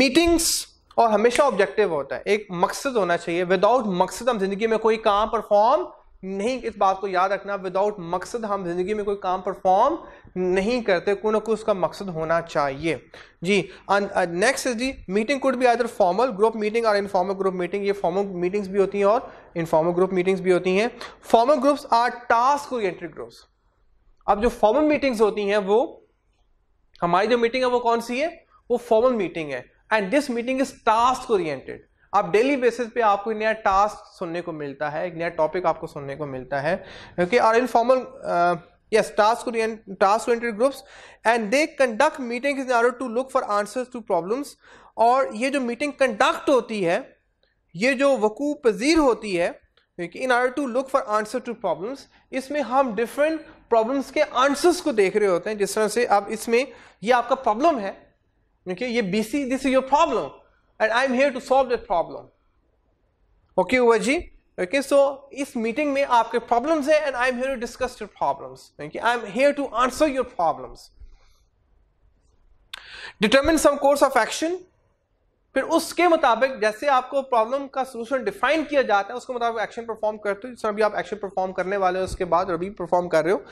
meetings और हमेशा objective होता है एक मकसद होना चाहिए without मकसद हम जिंदगी में कोई काम परफॉर्म नहीं इस बात को याद रखना विदाउट मकसद हम जिंदगी में कोई काम परफॉर्म नहीं करते कोई ना कोई उसका मकसद होना चाहिए जी नेक्स्ट इज जी meeting could be either formal group meeting और इनफॉर्मल ग्रुप मीटिंग ये फॉर्मल मीटिंग्स भी होती हैं और इनफॉर्मल ग्रुप मीटिंग्स भी होती हैं formal groups are task oriented groups अब जो फॉर्मल मीटिंग्स होती हैं वो हमारी जो मीटिंग है वो कौन सी है वो फॉर्मल मीटिंग है and this meeting is task oriented आप डेली बेसिस पे आपको नया टास्क सुनने को मिलता है एक नया टॉपिक आपको सुनने को मिलता है okay or informal yes task task oriented groups and they conduct conduct in order to look for answers to problems और ये जो मीटिंग कंडक्ट होती है ये जो वकू पजीर होती है in order to look for answer to problems इसमें हम डिफरेंट प्रॉब्लम्स के आंसर्स को देख रहे होते हैं जिस तरह से अब इसमें ये आपका प्रॉब्लम है okay ye bc this is your problem and i am here to solve that problem okay over ji okay so is meeting mein aapke problems hai and i am here to discuss your problems okay i am here to answer your problems determine some course of action फिर उसके मुताबिक जैसे आपको problem का solution define किया जाता है उसके मुताबिक एक्शन परफॉर्म करते हो जिसमें अभी आप एक्शन परफॉर्म करने वाले हो उसके बाद अभी परफॉर्म कर रहे हो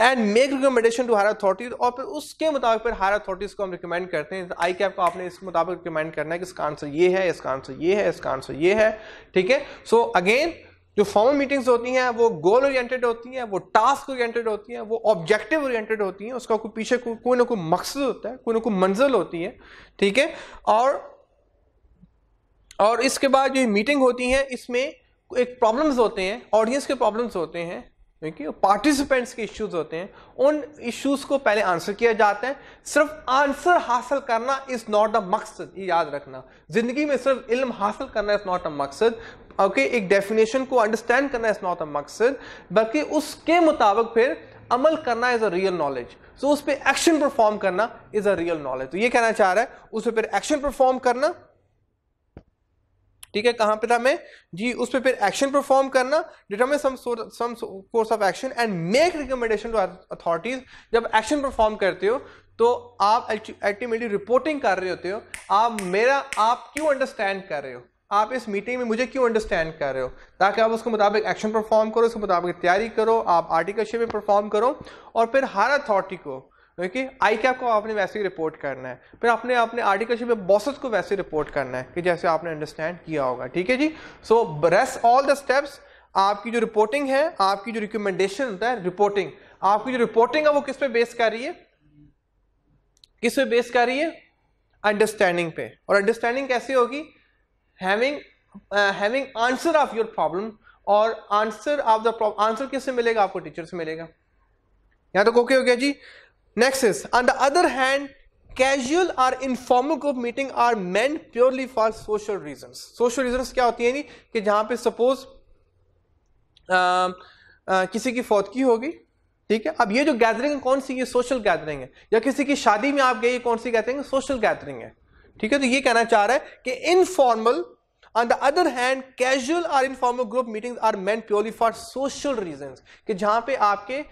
and make recommendation to higher authorities और फिर उसके मुताबिक फिर हायर अथॉरिटीज को हम रिकमेंड करते हैं आई कैप को आपने इसके मुताबिक रिकमेंड करना है कि इसका आंसर ये है इसका आंसर ये है इसका आंसर ये है ठीक है सो अगेन जो फॉर्मल मीटिंग्स होती हैं वो गोल ओरिएंटेड होती हैं वो टास्क ओरिएंटेड होती हैं वो ऑब्जेक्टिव ओरिएंटेड होती हैं उसका कोई पीछे कोई ना कोई मकसद होता है कोई ना कोई मंजिल होती है ठीक है और और इसके बाद जो मीटिंग होती है इसमें एक प्रॉब्लम्स होते हैं ऑडियंस के प्रॉब्लम्स होते हैं क्योंकि पार्टिसिपेंट्स के इश्यूज होते हैं उन इश्यूज को पहले आंसर किया जाता है सिर्फ आंसर हासिल करना इज नॉट द मकसद ये याद रखना जिंदगी में सिर्फ इल्म हासिल करना इज नॉट अ मकसद ओके okay, एक डेफिनेशन को अंडरस्टैंड करना इज नॉट अ मकसद बल्कि उसके मुताबिक फिर अमल करना is a real knowledge so उस पर एक्शन परफॉर्म करना इज अ रियल नॉलेज तो ये कहना चाह रहा है उस पर फिर एक्शन परफॉर्म करना ठीक है कहाँ पे था मैं जी उस पर फिर एक्शन परफॉर्म करना determine some some course of action and make recommendation to authorities जब एक्शन परफॉर्म करते हो तो आप अल्टीमेटली रिपोर्टिंग कर रहे होते हो आप मेरा आप क्यों अंडरस्टैंड कर रहे हो आप इस मीटिंग में मुझे क्यों अंडरस्टैंड कर रहे हो ताकि आप उसके मुताबिक एक्शन परफॉर्म करो उसके मुताबिक तैयारी करो आप आर्टिकलशिप में परफॉर्म करो और फिर हर अथॉरिटी को क्योंकि आई कैप को आपने वैसे ही रिपोर्ट करना है फिर आपने अपने आर्टिकलशिप में बॉसेस को वैसे रिपोर्ट करना है कि जैसे आपने अंडरस्टैंड किया होगा ठीक है जी so brace all the steps आपकी जो रिपोर्टिंग है आपकी जो रिकमेंडेशन होता है रिपोर्टिंग आपकी जो रिपोर्टिंग है वो किस पे बेस कर रही है किस पे बेस कर रही है अंडरस्टैंडिंग पे और अंडरस्टैंडिंग कैसी होगी having having answer of your problem और answer of the problem answer किससे मिलेगा आपको टीचर से मिलेगा यहाँ तो ओके हो गया जी Next is, on the other hand, casual और informal group meeting are meant purely for social reason social reason क्या होती है नहीं कि जहां पे सपोज किसी की फौतकी होगी ठीक है अब ये जो गैदरिंग है कौन सी ये सोशल गैदरिंग है या किसी की शादी में आप गए कौन सी गैदरिंग है सोशल गैदरिंग है ठीक है तो ये कहना चाह रहा है कि informal on the other hand casual are informal group meetings are meant purely for social reason कि जहां पे आपके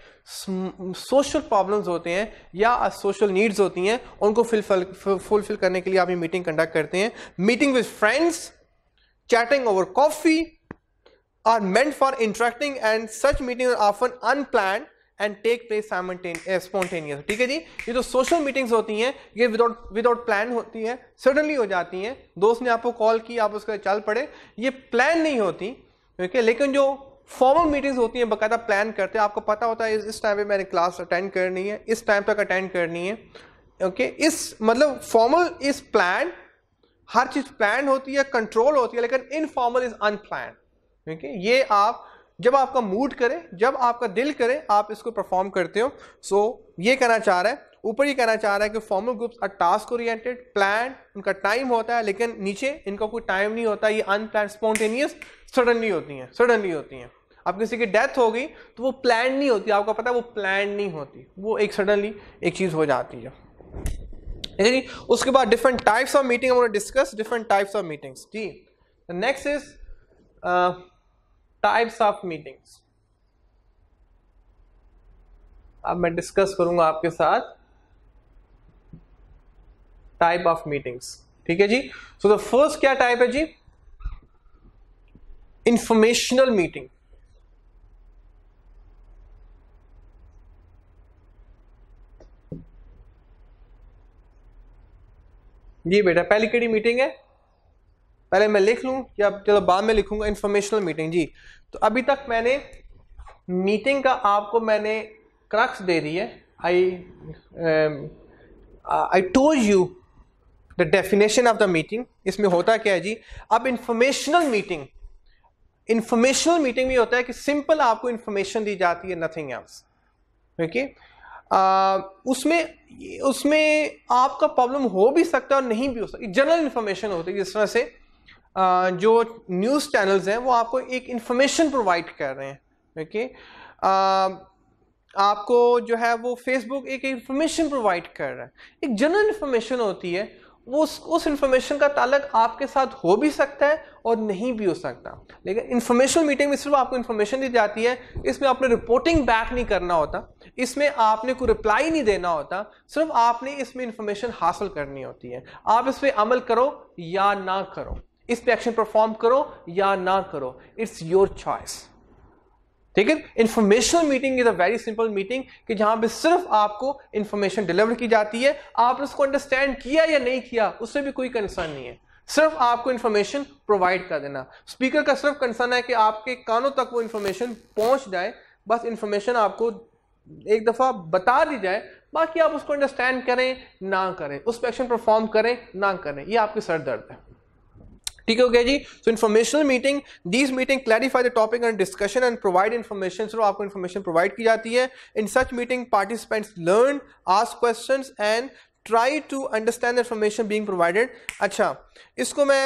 सोशल प्रॉब्लम्स होते हैं या सोशल नीड्स होती हैं उनको फुलफिल करने के लिए आप ये मीटिंग कंडक्ट करते हैं meeting with friends chatting over coffee are meant for interacting and such meeting are often unplanned and take place spontaneous ठीक है जी ये जो सोशल मीटिंग्स होती हैं ये विदाउट विदाउट प्लान होती हैं सडनली हो जाती हैं दोस्त ने आपको कॉल की आप उसका चल पड़े ये प्लान नहीं होती ठीक है लेकिन जो फॉर्मल मीटिंग्स होती हैं बकायदा प्लान करते हैं आपको पता होता है इस टाइम पे मैंने क्लास अटेंड करनी है इस टाइम तक अटेंड करनी है ओके इस मतलब फॉर्मल इज प्लान हर चीज़ प्लान होती है कंट्रोल होती है लेकिन इनफॉर्मल इज अनप्लान ठीक है ये आप जब आपका मूड करे जब आपका दिल करे आप इसको परफॉर्म करते हो सो so, ये कहना चाह रहा है ऊपर ये कहना चाह रहा है कि formal groups are task oriented plan उनका टाइम होता है लेकिन नीचे इनका कोई टाइम नहीं होता ये अनप्लान स्पॉन्टेनियस सडनली होती हैं सडनली होती हैं अब किसी की डेथ हो गई तो वो प्लान नहीं होती आपको पता है वो प्लान नहीं होती वो एक सडनली एक चीज़ हो जाती है ठीक है जी उसके बाद different types of meeting discuss different types of meetings जी next is types of meetings अब मैं डिस्कस करूंगा आपके साथ टाइप ऑफ मीटिंग्स ठीक है जी सो द फर्स्ट क्या टाइप है जी इंफॉर्मेशनल मीटिंग जी बेटा पहली कड़ी मीटिंग है पहले मैं लिख लूँ या चलो बाद में लिखूँगा इन्फॉर्मेशनल मीटिंग जी तो अभी तक मैंने मीटिंग का आपको मैंने क्रक्स दे दी है I I told you the definition of the meeting इसमें होता क्या है जी अब इंफॉर्मेशनल मीटिंग इंफॉर्मेशनल मीटिंग में होता है कि सिंपल आपको इंफॉर्मेशन दी जाती है नथिंग एल्स ओके उसमें उसमें आपका प्रॉब्लम हो भी सकता है और नहीं भी हो सकता जनरल इन्फॉर्मेशन होती है जिस तरह से जो न्यूज़ चैनल्स हैं वो आपको एक इन्फॉर्मेशन प्रोवाइड कर रहे हैं ओके आपको जो है वो फेसबुक एक इन्फॉर्मेशन प्रोवाइड कर रहा है एक जनरल इन्फॉर्मेशन होती है वो उस उस इन्फॉर्मेशन का ताल्लक आपके साथ हो भी सकता है और नहीं भी हो सकता लेकिन इन्फॉर्मेशनल मीटिंग में सिर्फ आपको इन्फॉर्मेशन दी जाती है इसमें आपने रिपोर्टिंग बैक नहीं करना होता इसमें आपने कोई रिप्लाई नहीं देना होता सिर्फ आपने इसमें इन्फॉर्मेशन हासिल करनी होती है आप इस पर अमल करो या ना करो इस पे एक्शन परफॉर्म करो या ना करो इट्स योर चॉइस ठीक है informational meeting is a very simple meeting कि जहां पे सिर्फ आपको इंफॉर्मेशन डिलीवर की जाती है आपने उसको अंडरस्टैंड किया या नहीं किया उससे भी कोई कंसर्न नहीं है सिर्फ आपको इंफॉर्मेशन प्रोवाइड कर देना स्पीकर का सिर्फ कंसर्न है कि आपके कानों तक वो इन्फॉर्मेशन पहुंच जाए बस इन्फॉर्मेशन आपको एक दफ़ा बता दी जाए बाकी आप उसको अंडरस्टैंड करें ना करें उस पर एक्शन परफॉर्म करें ना करें ये आपकी सर दर्द है ठीक है ओके जी so informational meeting these meeting clarify the topic and discussion and provide information so आपको इन्फॉर्मेशन प्रोवाइड की जाती है in such meeting participants learn ask question and try to understand information being provided अच्छा इसको मैं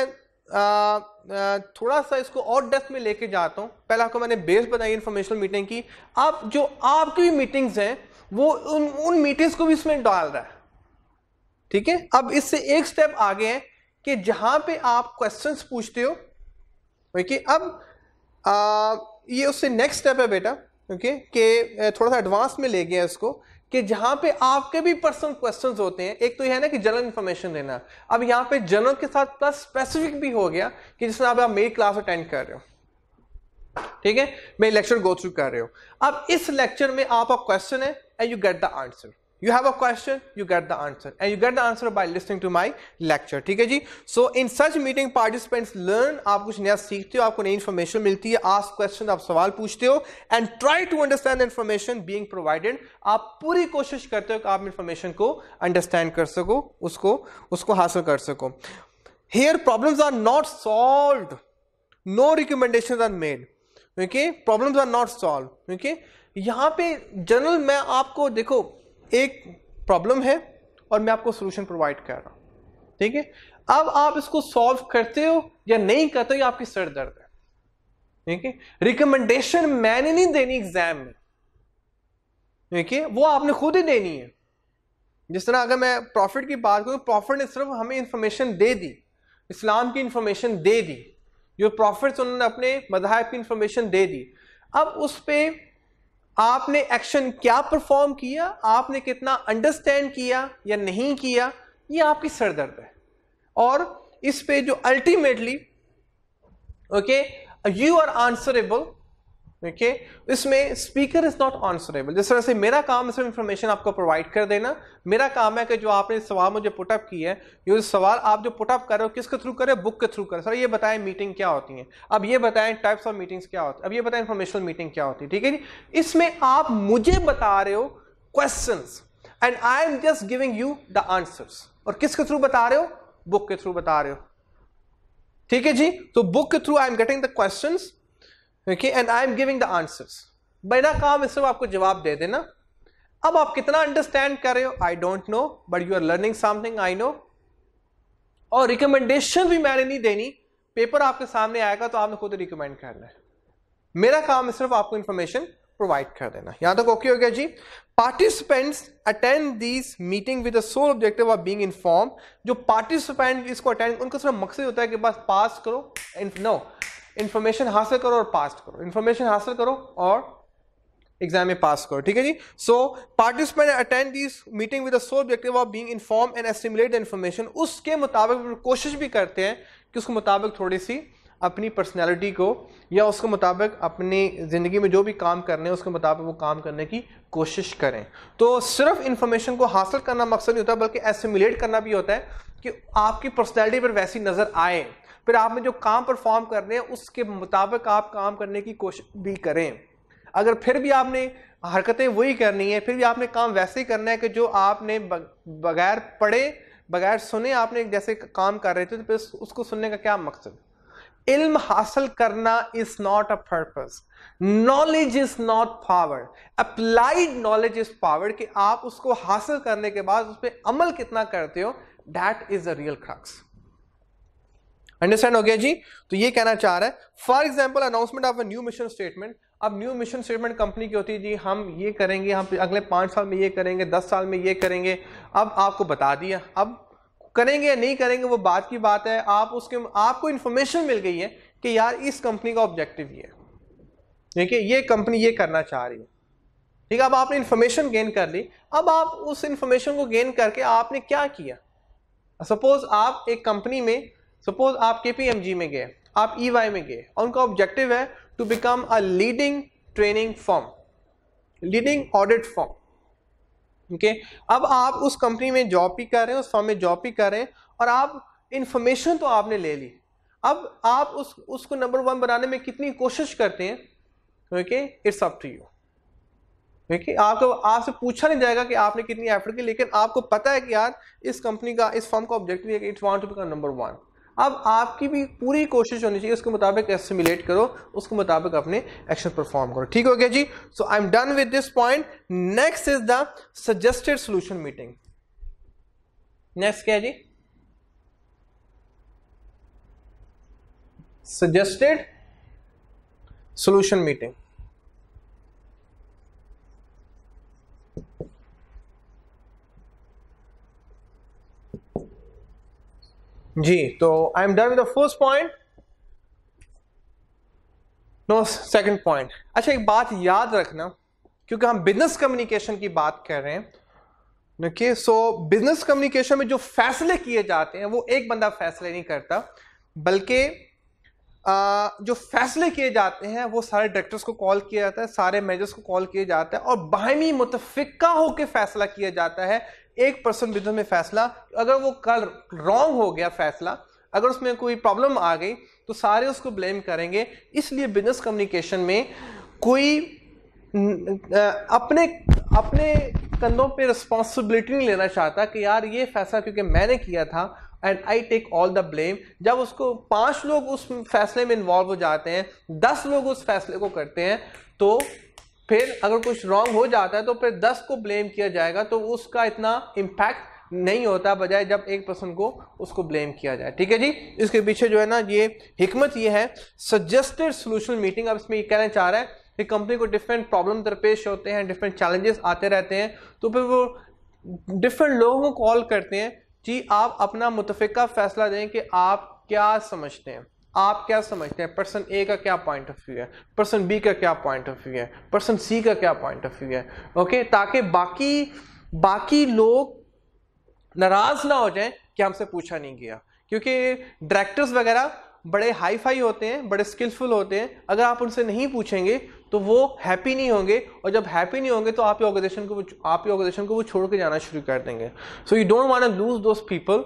आ, आ, थोड़ा सा इसको और डेप्थ में लेके जाता हूँ पहले आपको मैंने बेस बताई इन्फॉर्मेशनल मीटिंग की आप जो आपकी भी मीटिंग्स हैं वो उन उन मीटिंग्स को भी इसमें डाल रहा है ठीक है अब इससे एक स्टेप आगे है कि जहां पे आप क्वेश्चंस पूछते हो ओके अब आ, ये उससे नेक्स्ट स्टेप है बेटा ओके कि थोड़ा सा एडवांस में ले गया इसको कि जहां पे आपके भी पर्सनल क्वेश्चंस होते हैं एक तो यह है ना कि जनरल इन्फॉर्मेशन देना अब यहां पे जनरल के साथ प्लस स्पेसिफिक भी हो गया कि जिसमें आप, आप मेरी क्लास अटेंड कर रहे हो ठीक है मेरी लेक्चर गो थ्रू कर रहे हो अब इस लेक्चर में आपका क्वेश्चन है and you get the answer you have a question you get the answer and you get the answer by listening to my lecture theek hai ji so in such meeting participants learn aap kuch naya seekhte ho aapko nayi information milti hai ask questions aap sawal पूछते ho and try to understand the information being provided aap puri koshish karte ho ki aap information ko understand kar sako usko usko hasil kar sako here problems are not solved no recommendations are made okay problems are not solved okay यहाँ पे general मैं आपको देखो एक problem है और मैं आपको सोल्यूशन प्रोवाइड कर रहा हूँ ठीक है अब आप इसको सॉल्व करते हो या नहीं करते हो या आपकी सर दर्द है ठीक है रिकमेंडेशन मैंने नहीं देनी एग्जाम में ठीक है वो आपने खुद ही देनी है जिस तरह अगर मैं प्रॉफिट की बात करूँ प्रॉफिट ने सिर्फ हमें इंफॉर्मेशन दे दी इस्लाम की इंफॉर्मेशन दे दी जो प्रॉफिट्स उन्होंने अपने मजाहब की इंफॉर्मेशन दे दी अब उस पर आपने एक्शन क्या परफॉर्म किया आपने कितना अंडरस्टैंड किया या नहीं किया ये आपकी सरदर्द है और इस पे जो ultimately okay you are answerable okay इसमें स्पीकर इज नॉट आंसरेबल जिस तरह से मेरा काम इसमें इंफॉर्मेशन आपको प्रोवाइड कर देना मेरा काम है कि जो आपने सवाल मुझे पुटअप किया है ये सवाल आप जो पुटअप कर रहे हो किसके थ्रू करें बुक के थ्रू करें सर ये बताएं मीटिंग क्या होती है अब ये बताएं टाइप्स ऑफ मीटिंग्स क्या होती है अब ये बताएं इंफॉर्मेशनल मीटिंग क्या होती है ठीक है जी इसमें आप मुझे बता रहे हो question and I am just giving you the answer और किसके थ्रू बता रहे हो बुक के थ्रू बता रहे हो ठीक है जी तो बुक के through I am getting the questions okay and I am giving the answers बिना काम इस आपको जवाब दे देना अब आप कितना अंडरस्टैंड कर रहे हो I don't know but you are learning something I know और रिकमेंडेशन भी मैंने नहीं देनी पेपर आपके सामने आएगा तो आपने खुद रिकमेंड करना है मेरा काम सिर्फ आपको इन्फॉर्मेशन प्रोवाइड कर देना यहां तक ओके हो गया जी participants attend this meeting with sole objective of being inform जो पार्टिसिपेंट इसको अटेंड उनका सिर्फ मकसद होता है कि बस पास करो नो no. इन्फॉर्मेशन हासिल करो और पास करो इन्फॉर्मेशन हासिल करो और एग्जाम में पास करो ठीक है जी so participant attend this meeting with sole objective of being inform and stimulate the information उसके मुताबिक कोशिश भी करते हैं कि उसके मुताबिक थोड़ी सी अपनी पर्सनैलिटी को या उसके मुताबिक अपनी ज़िंदगी में जो भी काम करने हैं उसके मुताबिक वो काम करने की कोशिश करें तो सिर्फ इन्फॉर्मेशन को हासिल करना मकसद नहीं होता बल्कि एस्टिमुलेट करना भी होता है कि आपकी पर्सनैलिटी पर वैसी नज़र आए फिर आपने जो काम परफॉर्म कर रहे हैं उसके मुताबिक आप काम करने की कोशिश भी करें अगर फिर भी आपने हरकतें वही करनी है फिर भी आपने काम वैसे ही करना है कि जो आपने बगैर पढ़े बगैर सुने आपने जैसे काम कर रहे थे तो फिर उसको सुनने का क्या मकसद इल्म हासिल करना is not a purpose knowledge is not power applied knowledge is power कि आप उसको हासिल करने के बाद उस पर अमल कितना करते हो that is a real crux understand हो गया जी तो ये कहना चाह रहा है for example announcement of a new mission statement अब न्यू मिशन स्टेटमेंट कंपनी की होती है जी हम ये करेंगे हम अगले पाँच साल में ये करेंगे दस साल में ये करेंगे अब आपको बता दिया अब करेंगे या नहीं करेंगे वो बात की बात है आप उसके आपको इन्फॉर्मेशन मिल गई है कि यार इस कंपनी का ऑब्जेक्टिव ये है देखिए ये कंपनी ये करना चाह रही है ठीक है अब आपने इन्फॉर्मेशन गेन कर ली अब आप उस इन्फॉर्मेशन को गेन करके आपने क्या किया सपोज आप एक कंपनी में सपोज आप के में गए आप ई e में गए और उनका ऑब्जेक्टिव है to become a leading training firm leading audit firm okay अब आप उस कंपनी में जॉब भी कर रहे हैं उस फॉर्म में जॉब भी कर रहे हैं और आप इंफॉर्मेशन तो आपने ले ली अब आप उस उसको नंबर वन बनाने में कितनी कोशिश करते हैं okay it's up to you okay आपको आपसे पूछा नहीं जाएगा कि आपने कितनी एफर्ट की लेकिन आपको पता है कि यार इस कंपनी का इस फॉर्म का ऑब्जेक्टिव है कि it's want to become number one अब आपकी भी पूरी कोशिश होनी चाहिए उसके मुताबिक एस्टिमुलेट करो उसके मुताबिक अपने एक्शन परफॉर्म करो ठीक हो गया जी so I am done with this point next is the suggested solution meeting next क्या है जी सजेस्टेड सोल्यूशन मीटिंग जी तो I am done with the first point no second point अच्छा एक बात याद रखना क्योंकि हम बिजनेस कम्युनिकेशन की बात कर रहे हैं ओके सो बिजनेस कम्युनिकेशन में जो फैसले किए जाते हैं वो एक बंदा फैसले नहीं करता बल्कि जो फैसले किए जाते हैं वो सारे डायरेक्टर्स को कॉल किया जाता है सारे मैनेजर्स को कॉल किया जाता है और बाहमी मुतफ़ा होकर फैसला किया जाता है एक पर्सन बिजनेस में फैसला अगर वो कल रॉन्ग हो गया फैसला अगर उसमें कोई प्रॉब्लम आ गई तो सारे उसको ब्लेम करेंगे इसलिए बिजनेस कम्युनिकेशन में कोई अपने अपने कंधों पे रिस्पॉन्सिबिलिटी नहीं लेना चाहता कि यार ये फैसला क्योंकि मैंने किया था and I take all the blame जब उसको पांच लोग उस फैसले में इन्वॉल्व हो जाते हैं दस लोग उस फैसले को करते हैं तो फिर अगर कुछ रॉन्ग हो जाता है तो फिर दस को ब्लेम किया जाएगा तो उसका इतना इम्पैक्ट नहीं होता बजाय जब एक पर्सन को उसको ब्लेम किया जाए ठीक है जी इसके पीछे जो है ना ये हिकमत ये है सजेस्टेड सोल्यूशन मीटिंग अब इसमें ये कहना चाह रहा है कि कंपनी को डिफरेंट प्रॉब्लम दरपेश होते हैं डिफरेंट चैलेंजेस आते रहते हैं तो फिर वो डिफरेंट लोगों को कॉल करते हैं जी आप अपना मुतफ़ा फैसला दें कि आप क्या समझते हैं आप क्या समझते हैं पर्सन ए का क्या पॉइंट ऑफ व्यू है पर्सन बी का क्या पॉइंट ऑफ व्यू है पर्सन सी का क्या पॉइंट ऑफ व्यू है ओके ताकि बाकी बाकी लोग नाराज ना हो जाएं कि हमसे पूछा नहीं गया क्योंकि डायरेक्टर्स वगैरह बड़े हाई फाई होते हैं बड़े स्किलफुल होते हैं अगर आप उनसे नहीं पूछेंगे तो वो हैप्पी नहीं होंगे और जब हैप्पी नहीं होंगे तो आपकी ऑर्गेनाइजेशन को आपकी ऑर्गेनाइजेशन को वो छोड़ के जाना शुरू कर देंगे so you don't want to lose those people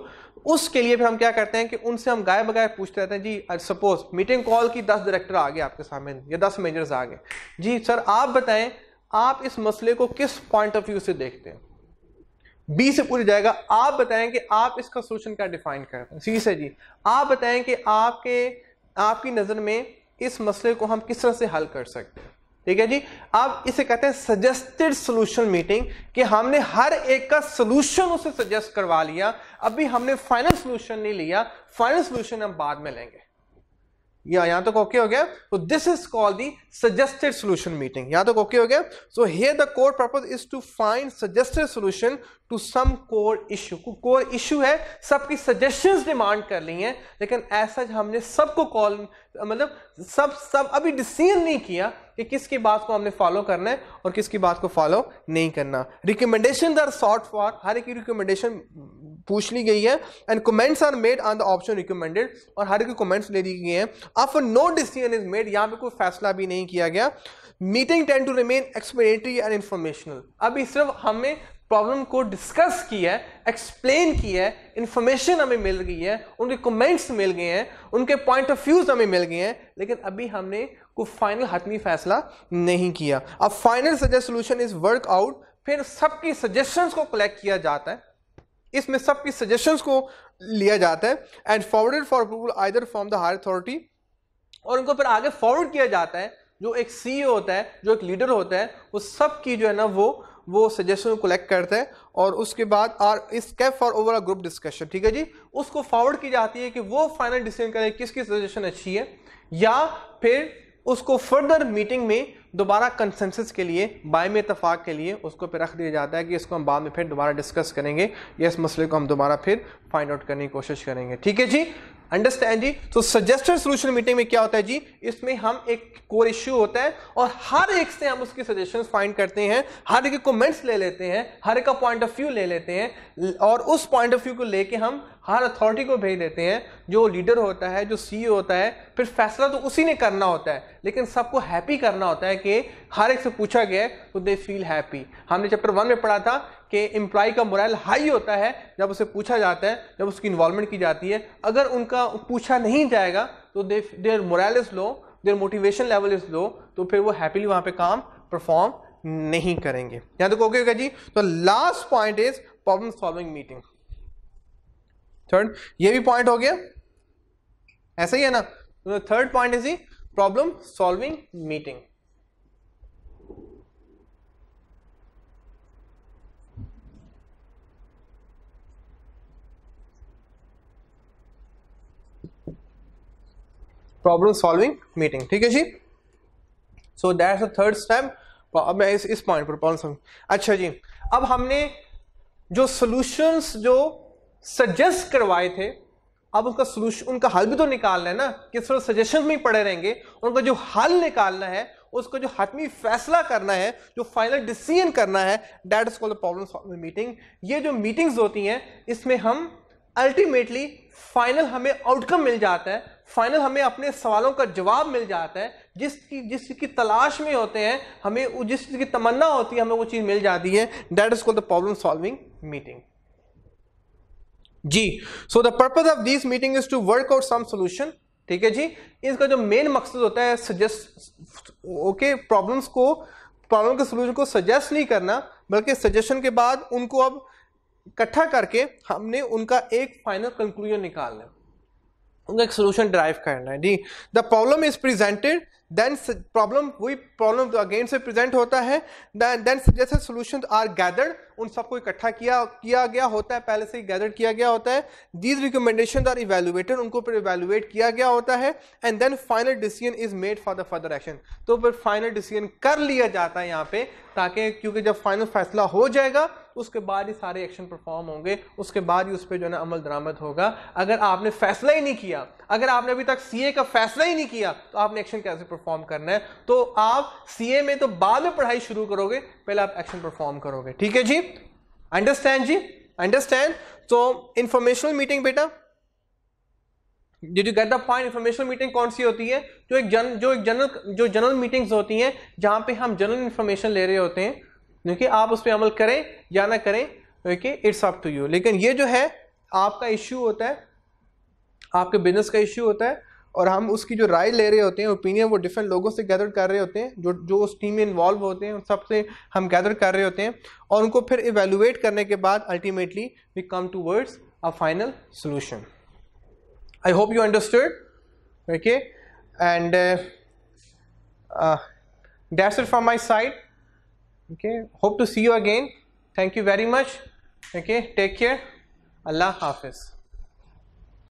उसके लिए फिर हम क्या करते हैं कि उनसे हम गाय बगाय पूछते रहते हैं जी सपोज मीटिंग कॉल की दस डायरेक्टर आ गए आपके सामने या दस मैनेजर्स आ गए जी सर आप बताएं आप इस मसले को किस पॉइंट ऑफ व्यू से देखते हैं बी से पूछ जाएगा आप बताएं कि आप इसका सोल्यूशन क्या डिफाइन करते हैं सी से जी आप बताएं कि आपके आपकी नज़र में इस मसले को हम किस तरह से हल कर सकते हैं ठीक है जी अब इसे कहते हैं सजेस्टेड सोल्यूशन मीटिंग कि हमने हर एक का सोल्यूशन उसे सजेस्ट करवा लिया अभी हमने फाइनल सोल्यूशन नहीं लिया फाइनल सोल्यूशन हम बाद में लेंगे या यहां तक ओके हो गया तो this is called the suggested solution meeting यहां तक ओके हो गया so here the core purpose is to find suggested solution to some core issue core issue है सबकी सजेशंस डिमांड कर ली हैं लेकिन ऐसा हमने सबको कॉल मतलब सब सब अभी डिसीजन नहीं किया कि किसकी बात को हमने फॉलो करना है और किसकी बात को फॉलो नहीं करना रिकमेंडेशन आर सॉर्ट फॉर हर एक रिकमेंडेशन पूछ ली गई है and comments are made on the option recommended और हर एक कमेंट्स ले दी गए हैं अफ नो डिसीजन इज मेड यहाँ पे कोई फैसला भी नहीं किया गया meeting tend to remain explanatory and informational अभी सिर्फ हमें प्रॉब्लम को डिस्कस किया है एक्सप्लेन किया है इन्फॉर्मेशन हमें मिल गई है उनके कमेंट्स मिल गए हैं उनके पॉइंट ऑफ व्यूज हमें मिल गए हैं लेकिन अभी हमने कोई फाइनल हतमी फैसला नहीं किया अब final suggest solution is work out फिर सबकी सजेशंस को कलेक्ट किया जाता है इसमें सबकी सजेशंस को लिया जाता है and forwarded for approval either from the higher authority और उनको फिर आगे फॉरवर्ड किया जाता है जो एक सी e होता है जो एक लीडर होता है वो सब की जो है ना वो वो सजेशन कलेक्ट करता है और उसके बाद or is kept for a group discussion ठीक है जी उसको फॉरवर्ड की जाती है कि वो फाइनल डिसीजन करें किसकी सजेशन अच्छी है या फिर उसको फर्दर मीटिंग में दोबारा कंसेंसस के लिए बायम इतफाक़ के लिए उसको फिर रख दिया जाता है कि इसको हम बाद में फिर दोबारा डिस्कस करेंगे या इस मसले को हम दोबारा फिर फाइंड आउट करने की कोशिश करेंगे ठीक है जी अंडरस्टैंड जी तो सजेस्टेड सोल्यूशन मीटिंग में क्या होता है जी इसमें हम एक कोर इश्यू होता है और हर एक से हम उसकी सजेशन फाइंड करते हैं हर एक कमेंट्स ले लेते हैं हर एक का पॉइंट ऑफ व्यू ले लेते हैं और उस पॉइंट ऑफ व्यू को लेके हम हर अथॉरिटी को भेज देते हैं जो लीडर होता है जो सीईओ e होता है फिर फैसला तो उसी ने करना होता है लेकिन सबको हैप्पी करना होता है कि हर एक से पूछा गया तो दे फील हैप्पी हमने चैप्टर वन में पढ़ा था कि एम्प्लॉय का मोरल हाई होता है जब उसे पूछा जाता है जब उसकी इन्वॉल्वमेंट की जाती है अगर उनका पूछा नहीं जाएगा तो they their morale is low their motivation level is low तो फिर वो हैप्पीली वहाँ पर काम परफॉर्म नहीं करेंगे यहाँ तक ओके जी तो last point is problem solving meeting third ये भी पॉइंट हो गया ऐसा ही है ना third point is problem solving meeting problem solving meeting ठीक है जी सो दैट्स थर्ड स्टेप अब इस इस पॉइंट पर प्रॉब्लम अच्छा जी अब हमने जो सॉल्यूशंस जो सजेस्ट करवाए थे अब उसका सोल्यूशन उनका हल भी तो निकालना है ना किस तरह सजेशन में पड़े रहेंगे उनका जो हल निकालना है उसको जो हतमी फैसला करना है जो फाइनल डिसीजन करना है that is called problem meeting ये जो मीटिंग्स होती हैं इसमें हम अल्टीमेटली फाइनल हमें आउटकम मिल जाता है फाइनल हमें अपने सवालों का जवाब मिल जाता है जिसकी जिसकी तलाश में होते हैं हमें जिस चीज़ की तमन्ना होती है हमें वो चीज़ मिल जाती है that is called the problem solving meeting जी so the purpose of this meeting is to work out some solution ठीक है जी इसका जो मेन मकसद होता है सजेस्ट ओके प्रॉब्लम्स को प्रॉब्लम के सोल्यूशन को सजेस्ट नहीं करना बल्कि सजेशन के बाद उनको अब इकट्ठा करके हमने उनका एक फाइनल कंक्लूजन निकालना उनका एक सोल्यूशन ड्राइव करना है the the problem is presented then problem वही प्रॉब्लम अगेन से प्रेजेंट होता है देन जैसे सोल्यूशन आर गैदर्ड उन सबको इकट्ठा किया किया गया होता है पहले से ही गैदर्ड किया गया होता है दीज रिकमेंडेशन आर इवेलुएटेड उनको इवेलुएट किया गया होता है and then final decision is made for the further action तो फिर फाइनल डिसीजन कर लिया जाता है यहाँ पे ताकि क्योंकि जब फाइनल फैसला हो जाएगा उसके बाद ही सारे एक्शन परफॉर्म होंगे उसके बाद ही उस पर जो है ना अमल दरामद होगा अगर आपने फैसला ही नहीं किया अगर आपने अभी तक सीए का फैसला ही नहीं किया तो आपने एक्शन कैसे परफॉर्म करना है तो आप सीए में तो बाद में पढ़ाई शुरू करोगे पहले आप एक्शन परफॉर्म करोगे ठीक है जी अंडरस्टैंड जी अंडरस्टैंड तो इंफॉर्मेशनल मीटिंग बेटा जो you get the point informational meeting कौन सी होती है जो एक जन जो एक जनरल जो जनरल मीटिंग्स होती हैं जहाँ पे हम जनरल इन्फॉर्मेशन ले रहे होते हैं क्योंकि आप उस पर अमल करें या ना करें okay it's up to you लेकिन ये जो है आपका इश्यू होता है आपके बिजनेस का इश्यू होता है और हम उसकी जो राय ले रहे होते हैं ओपिनियन वो डिफरेंट लोगों से गैदर कर रहे होते हैं जो जो उस टीम में इन्वॉल्व होते हैं उन सबसे हम गैदर कर रहे होते हैं और उनको फिर इवेलुएट करने के बाद ultimately we come towards a final solution I hope you understood okay and that's it from my side okay hope to see you again thank you very much okay take care allah hafiz